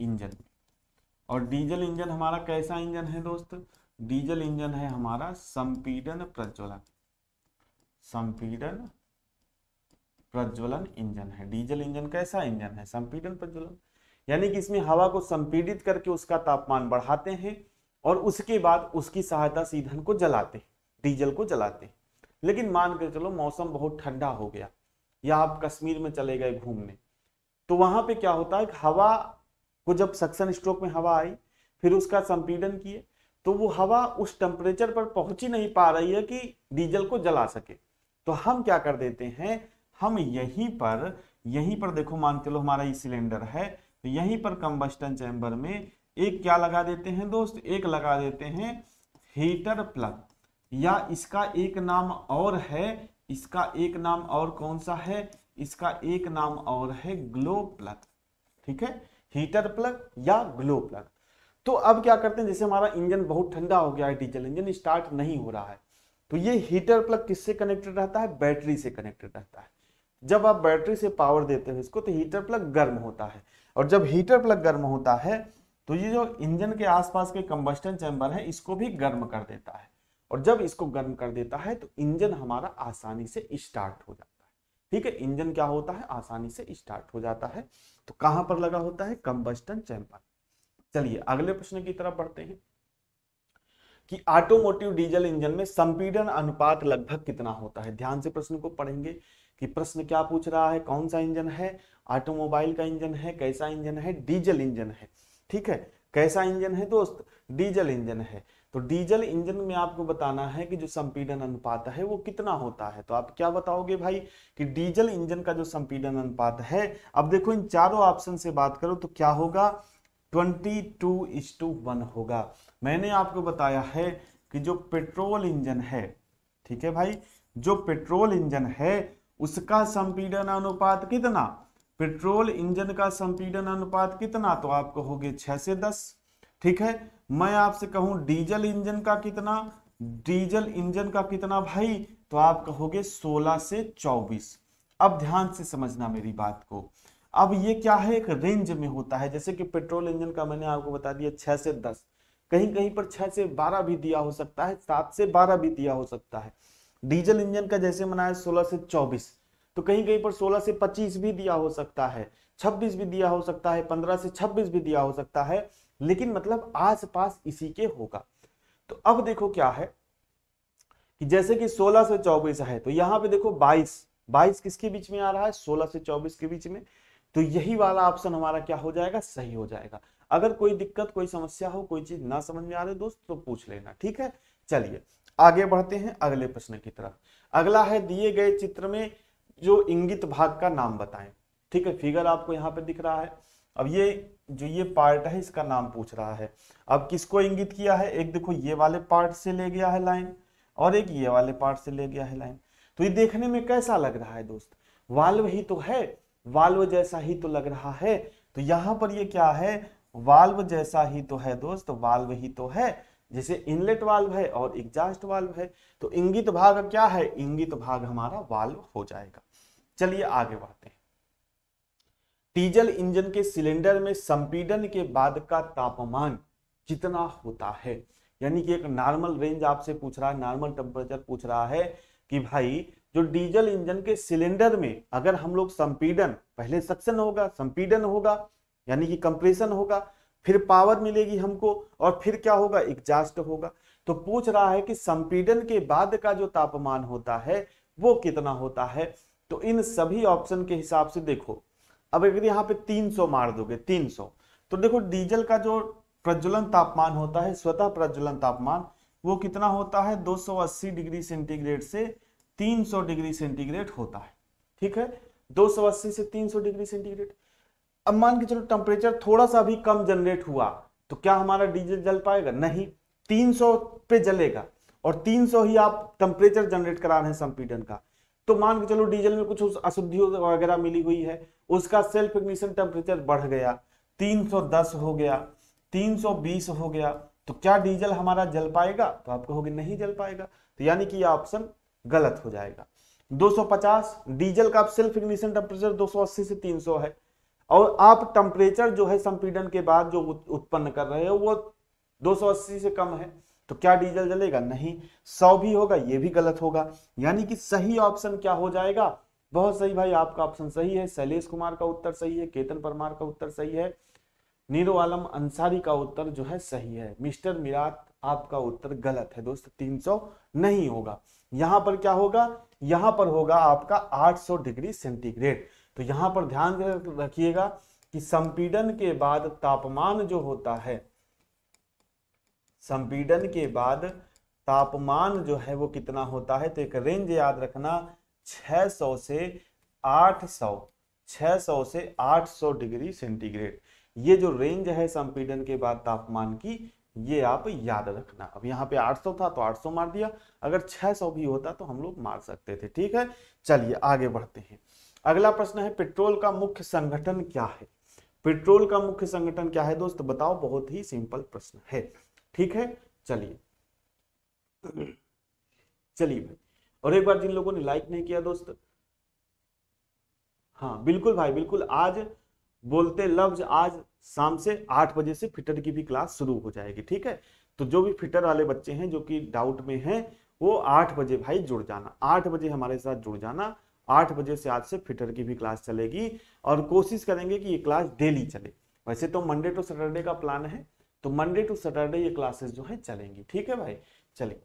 इंजन और डीजल इंजन हमारा कैसा इंजन है दोस्त डीजल इंजन है हमारा संपीडन प्रज्वलन संपीडन प्रज्वलन इंजन है डीजल इंजन कैसा इंजन है संपीडन प्रज्वलन यानी कि इसमें हवा को संपीडित करके उसका तापमान बढ़ाते हैं और उसके बाद उसकी सहायता से ईंधन को जलाते हैं डीजल को जलाते हैं लेकिन मान कर चलो मौसम बहुत ठंडा हो गया या आप कश्मीर में चले गए घूमने तो वहां पे क्या होता है हवा को जब सक्शन स्ट्रोक में हवा आई फिर उसका संपीडन किए तो वो हवा उस टेम्परेचर पर पहुंच ही नहीं पा रही है कि डीजल को जला सके तो हम क्या कर देते हैं हम यहीं पर यहीं पर देखो मान के लो हमारा ये सिलेंडर है तो यहीं पर कम्बस्टन चैम्बर में एक क्या लगा देते हैं दोस्त एक लगा देते हैं हीटर प्लग या इसका एक नाम और है इसका एक नाम और कौन सा है इसका एक नाम और है ग्लो प्लग ठीक है हीटर प्लग या ग्लो प्लग तो अब क्या करते हैं जैसे हमारा इंजन बहुत ठंडा हो गया है डीजल इंजन स्टार्ट नहीं हो रहा है तो ये हीटर प्लग किससे कनेक्टेड रहता है बैटरी से कनेक्टेड रहता है जब आप बैटरी से पावर देते हो इसको तो हीटर प्लग गर्म होता है और जब हीटर प्लग गर्म होता है तो ये जो इंजन के आसपास के कंबस्टन चैम्बर है इसको भी गर्म कर देता है और जब इसको गर्म कर देता है तो इंजन हमारा आसानी से स्टार्ट हो जाता है ठीक है इंजन क्या होता है आसानी से स्टार्ट हो जाता है तो कहां पर लगा होता है कंबस्टन चैम्बर चलिए अगले प्रश्न की तरफ बढ़ते हैं कि ऑटोमोटिव डीजल इंजन में संपीड़न अनुपात लगभग कितना होता है ध्यान से प्रश्न को पढ़ेंगे कि प्रश्न क्या पूछ रहा है कौन सा इंजन है ऑटोमोबाइल का इंजन है कैसा इंजन है डीजल इंजन है ठीक है कैसा इंजन है दोस्त डीजल इंजन है तो डीजल इंजन में आपको बताना है कि जो संपीडन अनुपात है वो कितना होता है तो आप क्या बताओगे भाई कि डीजल इंजन का जो संपीडन अनुपात है अब देखो इन चारों ऑप्शन से बात करो तो क्या होगा twenty two is two one होगा मैंने आपको बताया है कि जो पेट्रोल इंजन है ठीक है भाई जो पेट्रोल इंजन है उसका संपीडन अनुपात कितना पेट्रोल इंजन का संपीडन अनुपात कितना तो आप कहोगे छह से दस ठीक है मैं आपसे कहूं डीजल इंजन का कितना डीजल इंजन का कितना भाई तो आप कहोगे सोलह से चौबीस अब ध्यान से समझना मेरी बात को अब ये क्या है एक रेंज में होता है जैसे कि पेट्रोल इंजन का मैंने आपको बता दिया छह से दस कहीं कहीं पर छह से बारह भी दिया हो सकता है सात से बारह भी दिया हो सकता है डीजल इंजन का जैसे मना है सोलह से चौबीस तो कहीं कहीं पर सोलह से पच्चीस भी दिया हो सकता है छब्बीस भी दिया हो सकता है पंद्रह से छब्बीस भी दिया हो सकता है लेकिन मतलब आस पास इसी के होगा तो अब देखो क्या है कि जैसे कि सोलह से चौबीस है तो यहां पे देखो बाईस बाईस किसके बीच में आ रहा है सोलह से चौबीस के बीच में तो यही वाला ऑप्शन हमारा क्या हो जाएगा सही हो जाएगा अगर कोई दिक्कत कोई समस्या हो कोई चीज ना समझ में आ रही दोस्त तो पूछ लेना ठीक है चलिए आगे बढ़ते हैं अगले प्रश्न की तरफ अगला है दिए गए चित्र में जो इंगित भाग का नाम बताएं ठीक है फिगर आपको यहाँ पे दिख रहा है अब ये जो ये पार्ट है इसका नाम पूछ रहा है अब किसको इंगित किया है एक देखो ये वाले पार्ट से ले गया है लाइन और एक ये वाले पार्ट से ले गया है लाइन तो ये देखने में कैसा लग रहा है दोस्त वाल्व ही तो है वाल्व जैसा ही तो लग रहा है तो यहां पर ये क्या है वाल्व जैसा ही तो है दोस्त वाल्व ही तो है जैसे इनलेट वाल्व है और एग्जास्ट वाल्व है तो इंगित भाग क्या है इंगित भाग हमारा वाल्व हो जाएगा चलिए आगे बढ़ते हैं डीजल इंजन के सिलेंडर में संपीडन के बाद का तापमान कितना होता है यानी कि एक नॉर्मल रेंज आपसे पूछ रहा है नॉर्मल टेम्परेचर पूछ रहा है कि भाई जो डीजल इंजन के सिलेंडर में अगर हम लोग संपीडन पहले सक्शन होगा संपीडन होगा यानी कि कंप्रेशन होगा फिर पावर मिलेगी हमको और फिर क्या होगा एग्जास्ट होगा तो पूछ रहा है कि संपीडन के बाद का जो तापमान होता है वो कितना होता है तो इन सभी ऑप्शन के हिसाब से देखो अब अगर यहाँ पे 300 मार दोगे 300 तो देखो डीजल का जो प्रज्वलन तापमान होता है स्वतः प्रज्वलन तापमान वो कितना होता है 280 डिग्री सेंटीग्रेड से 300 डिग्री सेंटीग्रेड होता है ठीक है 280 से 300 डिग्री सेंटीग्रेड अब मान के चलो टेम्परेचर थोड़ा सा भी कम जनरेट हुआ तो क्या हमारा डीजल जल पाएगा नहीं 300 पे जलेगा और 300 ही आप टेम्परेचर जनरेट करा रहे हैं संपीडन का तो मान के चलो डीजल में कुछ अशुद्धि वगैरह मिली हुई है उसका सेल्फ इग्निशन टेम्परेचर बढ़ गया 310 हो गया 320 हो गया तो क्या डीजल हमारा जल पाएगा तो आप कहोगे नहीं जल पाएगा तो यानी कि यह ऑप्शन गलत हो जाएगा 250 डीजल का सेल्फ इग्निशन टेम्परेचर 280 से 300 है और आप टेम्परेचर जो है संपीडन के बाद जो उत्पन्न कर रहे हो वो 280 से कम है तो क्या डीजल जलेगा नहीं 100 भी होगा ये भी गलत होगा यानी कि सही ऑप्शन क्या हो जाएगा बहुत सही भाई आपका ऑप्शन सही है शैलेश कुमार का उत्तर सही है केतन परमार का उत्तर सही है नीरो आलम अंसारी का उत्तर जो है सही है मिस्टर मिरात आपका उत्तर गलत है दोस्त 300 नहीं होगा यहां पर क्या होगा यहां पर होगा आपका 800 डिग्री सेंटीग्रेड तो यहां पर ध्यान रखिएगा कि संपीडन के बाद तापमान जो होता है संपीडन के बाद तापमान जो है वो कितना होता है तो एक रेंज याद रखना 600 से 800 600 से 800 डिग्री सेंटीग्रेड ये जो रेंज है संपीडन के बाद तापमान की ये आप याद रखना अब यहाँ पे 800 था तो 800 मार दिया अगर 600 भी होता तो हम लोग मार सकते थे ठीक है चलिए आगे बढ़ते हैं अगला प्रश्न है पेट्रोल का मुख्य संगठन क्या है पेट्रोल का मुख्य संगठन क्या है दोस्त बताओ बहुत ही सिंपल प्रश्न है ठीक है चलिए चलिए भाई और एक बार जिन लोगों ने लाइक नहीं किया दोस्त हाँ बिल्कुल भाई बिल्कुल आज बोलते लफ्ज आज शाम से आठ बजे से फिटर की भी क्लास शुरू हो जाएगी ठीक है तो जो भी फिटर वाले बच्चे हैं जो कि डाउट में हैं वो आठ बजे भाई जुड़ जाना आठ बजे हमारे साथ जुड़ जाना आठ बजे से आज से फिटर की भी क्लास चलेगी और कोशिश करेंगे कि ये क्लास डेली चले वैसे तो मंडे टू सैटरडे का प्लान है तो मंडे टू सैटरडे ये क्लासेस जो है चलेंगी ठीक है भाई चलिए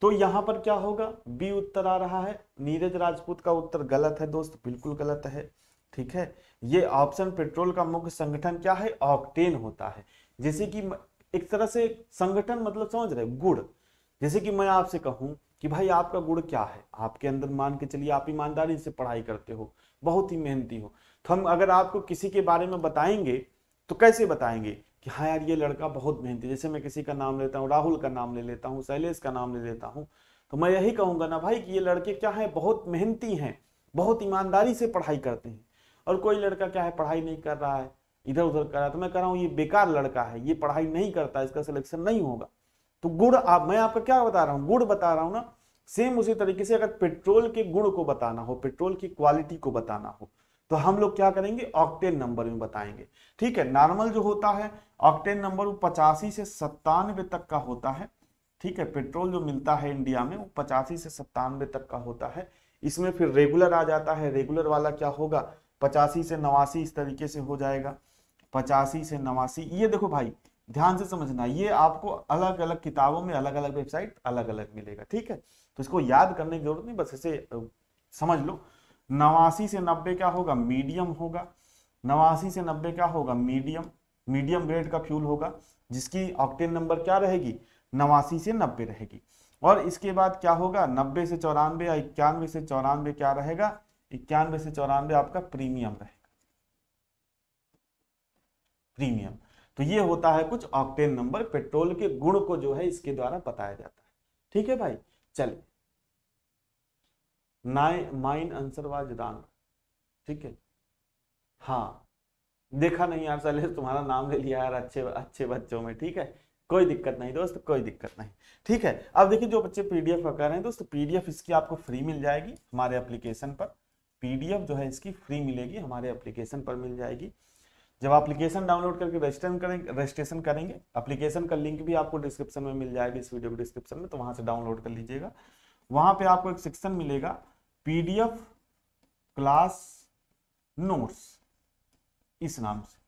तो यहाँ पर क्या होगा बी उत्तर आ रहा है नीरज राजपूत का उत्तर गलत है दोस्त बिल्कुल गलत है ठीक है ये ऑप्शन पेट्रोल का मुख्य संगठन क्या है ऑक्टेन होता है जैसे कि एक तरह से संगठन मतलब समझ रहे गुड़ जैसे कि मैं आपसे कहूं कि भाई आपका गुड़ क्या है आपके अंदर मान के चलिए आप ईमानदारी से पढ़ाई करते हो बहुत ही मेहनती हो तो हम अगर आपको किसी के बारे में बताएंगे तो कैसे बताएंगे कि हाँ यार ये लड़का बहुत मेहनती जैसे मैं किसी का नाम लेता हूँ राहुल का नाम ले लेता हूँ शैलेश का नाम ले लेता हूँ तो मैं यही कहूंगा ना भाई कि ये लड़के क्या है बहुत मेहनती हैं बहुत ईमानदारी से पढ़ाई करते हैं और कोई लड़का क्या है पढ़ाई नहीं कर रहा है इधर उधर कर रहा है तो मैं कह रहा हूँ ये बेकार लड़का है ये पढ़ाई नहीं करता इसका सिलेक्शन नहीं होगा तो गुड़ आप मैं आपको क्या बता रहा हूँ गुड़ बता रहा हूँ ना सेम उसी तरीके से अगर पेट्रोल के गुण को बताना हो पेट्रोल की क्वालिटी को बताना हो तो हम लोग क्या करेंगे ऑक्टेन नंबर में बताएंगे ठीक है नॉर्मल जो होता है ऑक्टेन नंबर वो पचासी से सत्तानवे तक का होता है ठीक है पेट्रोल जो मिलता है इंडिया में वो पचासी से सत्तानवे तक का होता है इसमें फिर रेगुलर आ जाता है रेगुलर वाला क्या होगा पचासी से नवासी इस तरीके से हो जाएगा पचासी से नवासी ये देखो भाई ध्यान से समझना ये आपको अलग अलग किताबों में अलग अलग वेबसाइट अलग अलग मिलेगा ठीक है तो इसको याद करने की जरूरत नहीं बस इसे समझ लो नवासी से नब्बे क्या होगा मीडियम होगा नवासी से नब्बे क्या होगा मीडियम मीडियम ग्रेड का फ्यूल होगा जिसकी ऑक्टेन नंबर क्या रहेगी नवासी से नब्बे रहेगी और इसके बाद क्या होगा नब्बे से चौरानवे या इक्यानवे से चौरानवे क्या रहेगा इक्यानवे से चौरानवे आपका प्रीमियम रहेगा प्रीमियम तो ये होता है कुछ ऑक्टेन नंबर पेट्रोल के गुण को जो है इसके द्वारा बताया जाता है ठीक है भाई चले नाइन माइन आंसर वाज ठीक है हाँ देखा नहीं यार सलेश तुम्हारा नाम ले लिया यार अच्छे अच्छे बच्चों में ठीक है कोई दिक्कत नहीं दोस्त कोई दिक्कत नहीं ठीक है अब देखिए जो बच्चे पीडीएफ वगैरह हैं दोस्त पीडीएफ इसकी आपको फ्री मिल जाएगी हमारे एप्लीकेशन पर पीडीएफ जो है इसकी फ्री मिलेगी हमारे एप्लीकेशन पर मिल जाएगी जब एप्लीकेशन डाउनलोड करके रजिस्ट्रेशन करेंगे रजिस्ट्रेशन करेंगे एप्लीकेशन का लिंक भी आपको डिस्क्रिप्शन में मिल जाएगा इस वीडियो के डिस्क्रिप्शन में तो वहां से डाउनलोड कर लीजिएगा वहां पे आपको एक सेक्शन मिलेगा पीडीएफ क्लास नोट्स इस नाम से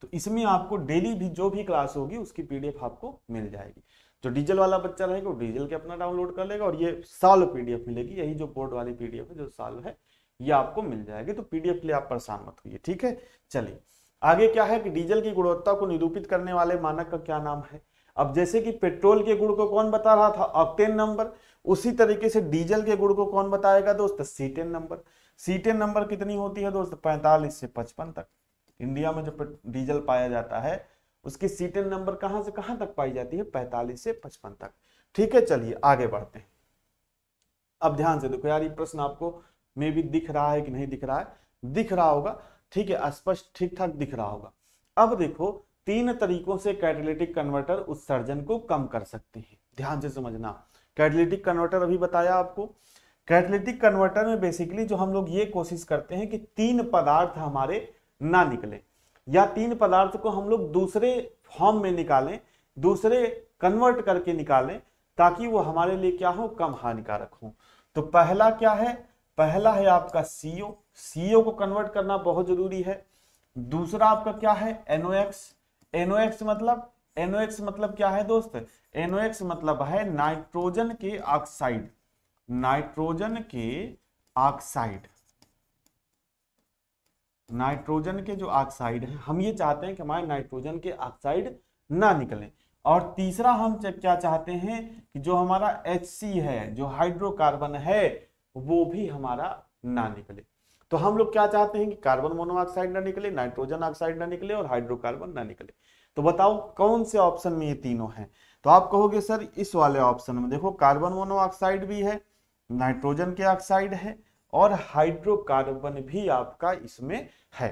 तो इसमें आपको डेली भी जो भी क्लास होगी उसकी पीडीएफ आपको मिल जाएगी जो डीजल वाला बच्चा रहेगा वो डीजल के अपना डाउनलोड कर लेगा और ये साल पीडीएफ मिलेगी यही जो बोर्ड वाली पीडीएफ है जो साल है ये आपको मिल जाएगी तो पीडीएफ के लिए आप परेशान मत होइए ठीक है चलिए आगे क्या है कि डीजल की गुणवत्ता को निरूपित करने वाले मानक का क्या नाम है अब जैसे कि पेट्रोल के गुण को कौन बता रहा था ऑक्टेन नंबर उसी तरीके से डीजल के गुण को कौन बताएगा दोस्त सीटेन नंबर सीटेन नंबर कितनी होती है दोस्त पैंतालीस से पचपन तक इंडिया में जो डीजल पाया जाता है उसकी सीटेन नंबर कहां से कहां तक पाई जाती है पैंतालीस से पचपन तक ठीक है चलिए आगे बढ़ते हैं अब ध्यान से देखो यार ये प्रश्न आपको मे भी दिख रहा है कि नहीं दिख रहा है दिख रहा होगा ठीक है स्पष्ट ठीक ठाक दिख रहा होगा अब देखो तीन तरीकों से कैटलिटिक कन्वर्टर उत्सर्जन को कम कर सकते हैं ध्यान से समझना कैटलिटिक कन्वर्टर अभी बताया आपको कैटलिटिक कन्वर्टर में बेसिकली जो हम लोग ये कोशिश करते हैं कि तीन पदार्थ हमारे ना निकले या तीन पदार्थ को हम लोग दूसरे फॉर्म में निकालें दूसरे कन्वर्ट करके निकालें ताकि वो हमारे लिए क्या हो कम हानिकारक हो तो पहला क्या है पहला है आपका सीओ सीओ को कन्वर्ट करना बहुत जरूरी है दूसरा आपका क्या है एनओएक्स एनओएक्स मतलब एनओएक्स मतलब क्या है दोस्त एनओएक्स मतलब है नाइट्रोजन के ऑक्साइड नाइट्रोजन के ऑक्साइड नाइट्रोजन के जो ऑक्साइड है हम ये चाहते हैं कि हमारे नाइट्रोजन के ऑक्साइड ना निकले और तीसरा हम क्या चाहते हैं कि जो हमारा एच है जो हाइड्रोकार्बन है वो भी हमारा ना हम्म। निकले तो हम लोग क्या चाहते हैं कि कार्बन मोनोऑक्साइड ना निकले नाइट्रोजन ऑक्साइड ना निकले और हाइड्रोकार्बन ना निकले तो बताओ कौन से ऑप्शन में ये तीनों हैं तो आप कहोगे सर इस वाले ऑप्शन में देखो कार्बन मोनोऑक्साइड भी है नाइट्रोजन के ऑक्साइड है और हाइड्रोकार्बन भी आपका इसमें है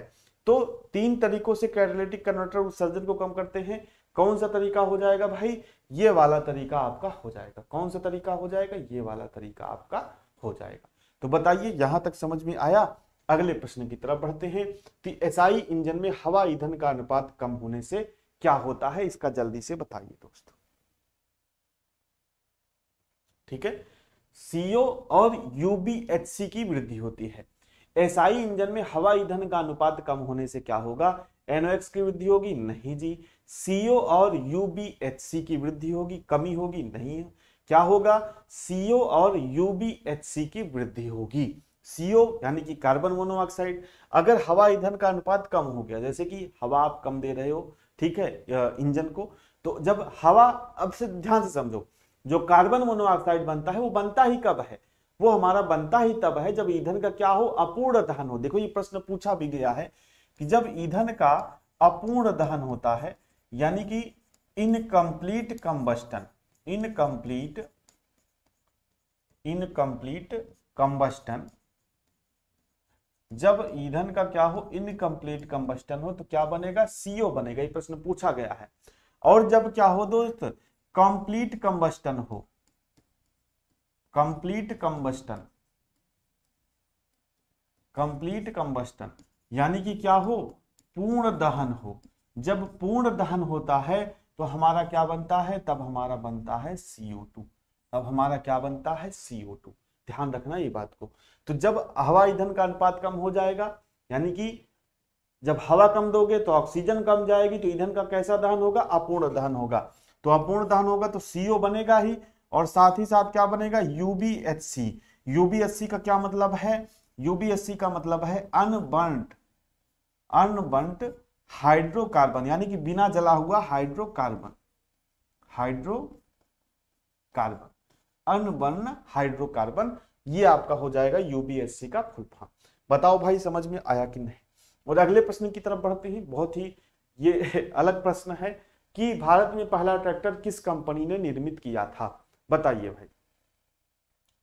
तो तीन तरीकों से कैटालिटिक कन्वर्टर उत्सर्जन को कम करते हैं कौन सा तरीका हो जाएगा भाई ये वाला तरीका आपका हो जाएगा कौन सा तरीका हो जाएगा ये वाला तरीका आपका हो जाएगा तो बताइए यहां तक समझ में आया अगले प्रश्न की तरफ बढ़ते हैं कि एसआई इंजन में हवा ईंधन का अनुपात कम होने से क्या होता है इसका जल्दी से बताइए दोस्तों ठीक है सीओ और यूबीएचसी की वृद्धि होती है एसआई इंजन में हवा ईंधन का अनुपात कम होने से क्या होगा एनओएक्स की वृद्धि होगी नहीं जी सीओ और यूबीएचसी की वृद्धि होगी कमी होगी नहीं क्या होगा सीओ और यूबीएचसी की वृद्धि होगी सीओ यानी कि कार्बन मोनोऑक्साइड अगर हवा ईंधन का अनुपात कम हो गया जैसे कि हवा आप कम दे रहे हो ठीक है इंजन को तो जब हवा अब से ध्यान से समझो जो कार्बन मोनोऑक्साइड बनता है वो बनता ही कब है वो हमारा बनता ही तब है जब ईंधन का क्या हो अपूर्ण दहन हो देखो ये प्रश्न पूछा भी गया है कि जब ईंधन का अपूर्ण दहन होता है यानी कि incomplete combustion incomplete incomplete combustion जब ईंधन का क्या हो इनकम्प्लीट कंबस्टन हो तो क्या बनेगा सीओ बनेगा ये प्रश्न पूछा गया है और जब क्या हो दोस्त कंप्लीट कंबस्टन हो कंप्लीट कंबस्टन कंप्लीट कंबस्टन यानी कि क्या हो पूर्ण दहन हो जब पूर्ण दहन होता है तो हमारा क्या बनता है तब हमारा बनता है सीओ टू तब हमारा क्या बनता है सीओ टू ध्यान रखना ये बात को तो जब हवा ईंधन का अनुपात कम हो जाएगा यानी कि जब हवा कम दोगे तो ऑक्सीजन कम जाएगी तो ईंधन का कैसा दहन होगा अपूर्ण दहन होगा तो अपूर्ण दहन होगा तो सीओ बनेगा ही और साथ ही साथ क्या बनेगा यूबीएचसी यूबीएचसी का क्या मतलब है यूबीएससी का मतलब है अनबंट अनबंट हाइड्रोकार्बन यानी कि बिना जला हुआ हाइड्रोकार्बन हाइड्रोकार्बन अनबर्न हाइड्रोकार्बन ये आपका हो जाएगा यूबीएससी का फुल फॉर्म बताओ भाई समझ में आया कि नहीं और अगले प्रश्न की तरफ बढ़ते हैं बहुत ही ये अलग प्रश्न है कि भारत में पहला ट्रैक्टर किस कंपनी ने निर्मित किया था बताइए भाई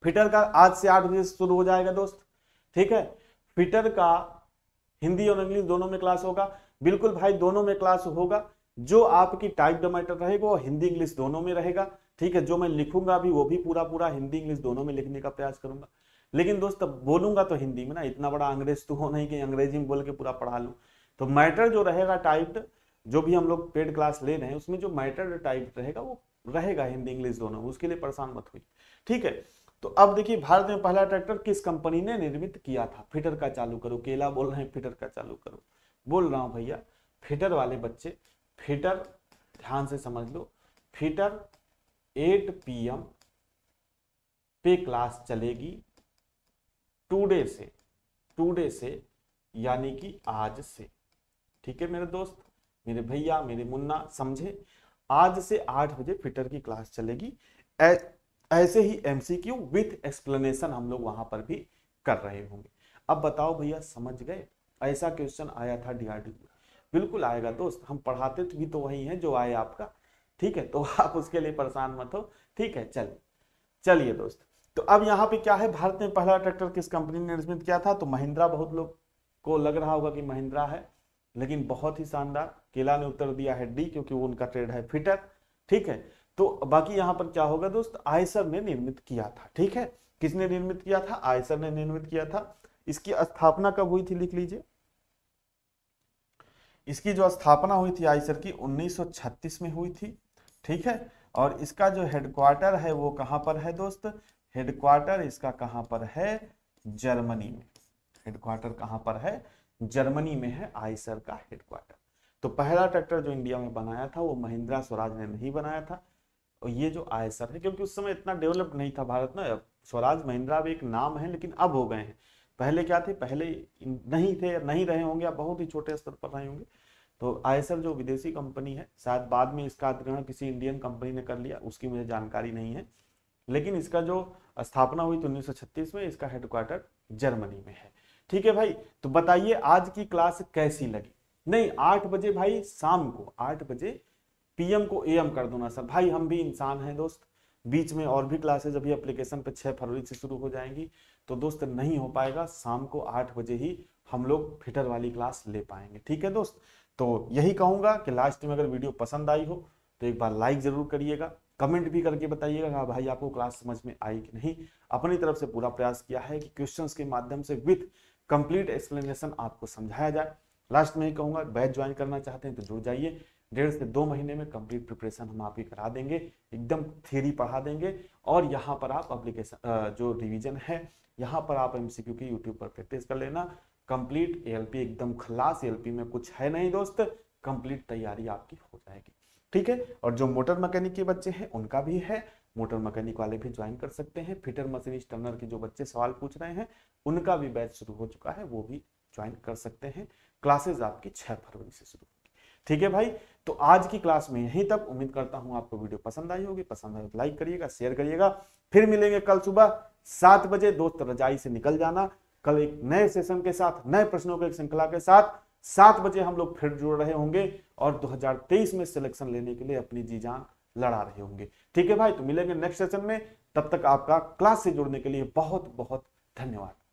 फिटर का आज से आठ बजे शुरू हो जाएगा दोस्त ठीक है फिटर का हिंदी और इंग्लिश दोनों में क्लास होगा बिल्कुल भाई दोनों में क्लास होगा जो आपकी टाइप मैटर रहेगा वो हिंदी इंग्लिश दोनों में रहेगा ठीक है जो मैं लिखूंगा अभी वो भी पूरा पूरा हिंदी इंग्लिश दोनों में लिखने का प्रयास करूंगा लेकिन दोस्त बोलूंगा तो हिंदी में ना इतना बड़ा अंग्रेज तो हो नहीं कि अंग्रेजी में बोल के पूरा पढ़ा लूँ तो मैटर जो रहेगा टाइप्ड जो भी हम लोग पेड क्लास ले रहे हैं उसमें जो मैटर टाइप रहेगा वो रहेगा हिंदी इंग्लिश दोनों उसके लिए परेशान मत हुई ठीक है तो अब देखिए भारत में पहला ट्रैक्टर किस कंपनी ने निर्मित किया था फिटर का चालू करो केला बोल रहे हैं फिटर का चालू करो बोल रहा हूँ भैया फिटर वाले बच्चे फिटर ध्यान से समझ लो फिटर 8 पीएम पे क्लास चलेगी टूडे से टूडे से यानी कि आज से ठीक है मेरे दोस्त मेरे भैया मेरे मुन्ना समझे आज से आठ बजे फिटर की क्लास चलेगी ऐसे ही एमसीक्यू विथ एक्सप्लेनेशन हम लोग वहां पर भी कर रहे होंगे अब बताओ भैया समझ गए ऐसा क्वेश्चन आया था डीआरडी बिल्कुल आएगा दोस्त हम पढ़ाते भी तो वही है जो आए आपका ठीक है तो आप उसके लिए परेशान मत हो ठीक है चल चलिए दोस्त तो अब यहाँ पे क्या है भारत में पहला ट्रैक्टर किस कंपनी ने निर्मित किया था तो महिंद्रा बहुत लोग को लग रहा होगा कि महिंद्रा है लेकिन बहुत ही शानदार केला ने उत्तर दिया है डी क्योंकि वो उनका ट्रेड है फिटर ठीक है तो बाकी यहां पर क्या होगा दोस्त आयसर ने निर्मित किया था ठीक है किसने निर्मित किया था आयसर ने निर्मित किया था इसकी स्थापना कब हुई थी लिख लीजिए इसकी जो स्थापना हुई थी आयसर की 1936 में हुई थी ठीक है और इसका जो हेडक्वार्टर है वो कहां पर है दोस्त हेडक्वार्टर इसका कहां पर है जर्मनी में हेडक्वार्टर कहां पर है जर्मनी में है आयसर का हेडक्वार्टर तो पहला ट्रैक्टर जो इंडिया में बनाया था वो महिंद्रा स्वराज ने नहीं बनाया था और ये जो आय सर है क्योंकि उस समय इतना डेवलप्ड नहीं था भारत ना स्वराज महिंद्रा भी एक नाम है लेकिन अब हो गए हैं पहले क्या थे पहले नहीं थे नहीं रहे होंगे या बहुत ही छोटे स्तर पर रहे होंगे तो आयसर जो विदेशी कंपनी है शायद बाद में इसका अधिग्रहण किसी इंडियन कंपनी ने कर लिया उसकी मुझे जानकारी नहीं है लेकिन इसका जो स्थापना हुई तो 1936 में इसका हेडक्वार्टर जर्मनी में है ठीक है भाई तो बताइए आज की क्लास कैसी लगी नहीं आठ बजे भाई शाम को आठ बजे पीएम को एएम कर दो ना सर भाई हम भी इंसान हैं दोस्त बीच में और भी क्लासेज अभी अप्लीकेशन पे छः फरवरी से शुरू हो जाएंगी तो दोस्त नहीं हो पाएगा शाम को आठ बजे ही हम लोग फिटर वाली क्लास ले पाएंगे ठीक है दोस्त तो यही कहूंगा कि लास्ट में अगर वीडियो पसंद आई हो तो एक बार लाइक जरूर करिएगा कमेंट भी करके बताइएगा हाँ भाई आपको क्लास समझ में आई कि नहीं अपनी तरफ से पूरा प्रयास किया है कि क्वेश्चंस के माध्यम से विथ कंप्लीट एक्सप्लेनेशन आपको समझाया जाए लास्ट में ही कहूंगा बैच ज्वाइन करना चाहते हैं तो जुड़ जाइए डेढ़ से दो महीने में कंप्लीट प्रिपरेशन हम आपकी करा देंगे एकदम थ्योरी पढ़ा देंगे और यहाँ पर आप अप्लीकेशन जो रिवीजन है यहाँ पर आप एमसीक्यू की यूट्यूब पर प्रैक्टिस कर लेना कंप्लीट एएलपी एकदम खलास एएलपी में कुछ है नहीं दोस्त कंप्लीट तैयारी आपकी हो जाएगी ठीक है और जो मोटर मैकेनिक के बच्चे हैं उनका भी है मोटर मैकेनिक वाले भी ज्वाइन कर सकते हैं फिटर मशीन टर्नर के जो बच्चे सवाल पूछ रहे हैं उनका भी बैच शुरू हो चुका है वो भी ज्वाइन कर सकते हैं क्लासेज आपकी छः फरवरी से शुरू ठीक है भाई तो आज की क्लास में यहीं तक उम्मीद करता हूं आपको वीडियो पसंद आई होगी पसंद आए तो लाइक करिएगा शेयर करिएगा फिर मिलेंगे कल सुबह सात बजे दोस्त रजाई से निकल जाना कल एक नए सेशन के साथ नए प्रश्नों की एक श्रृंखला के साथ सात बजे हम लोग फिर जुड़ रहे होंगे और 2023 में सिलेक्शन लेने के लिए अपनी जी जान लड़ा रहे होंगे ठीक है भाई तो मिलेंगे नेक्स्ट सेशन में तब तक आपका क्लास से जुड़ने के लिए बहुत बहुत धन्यवाद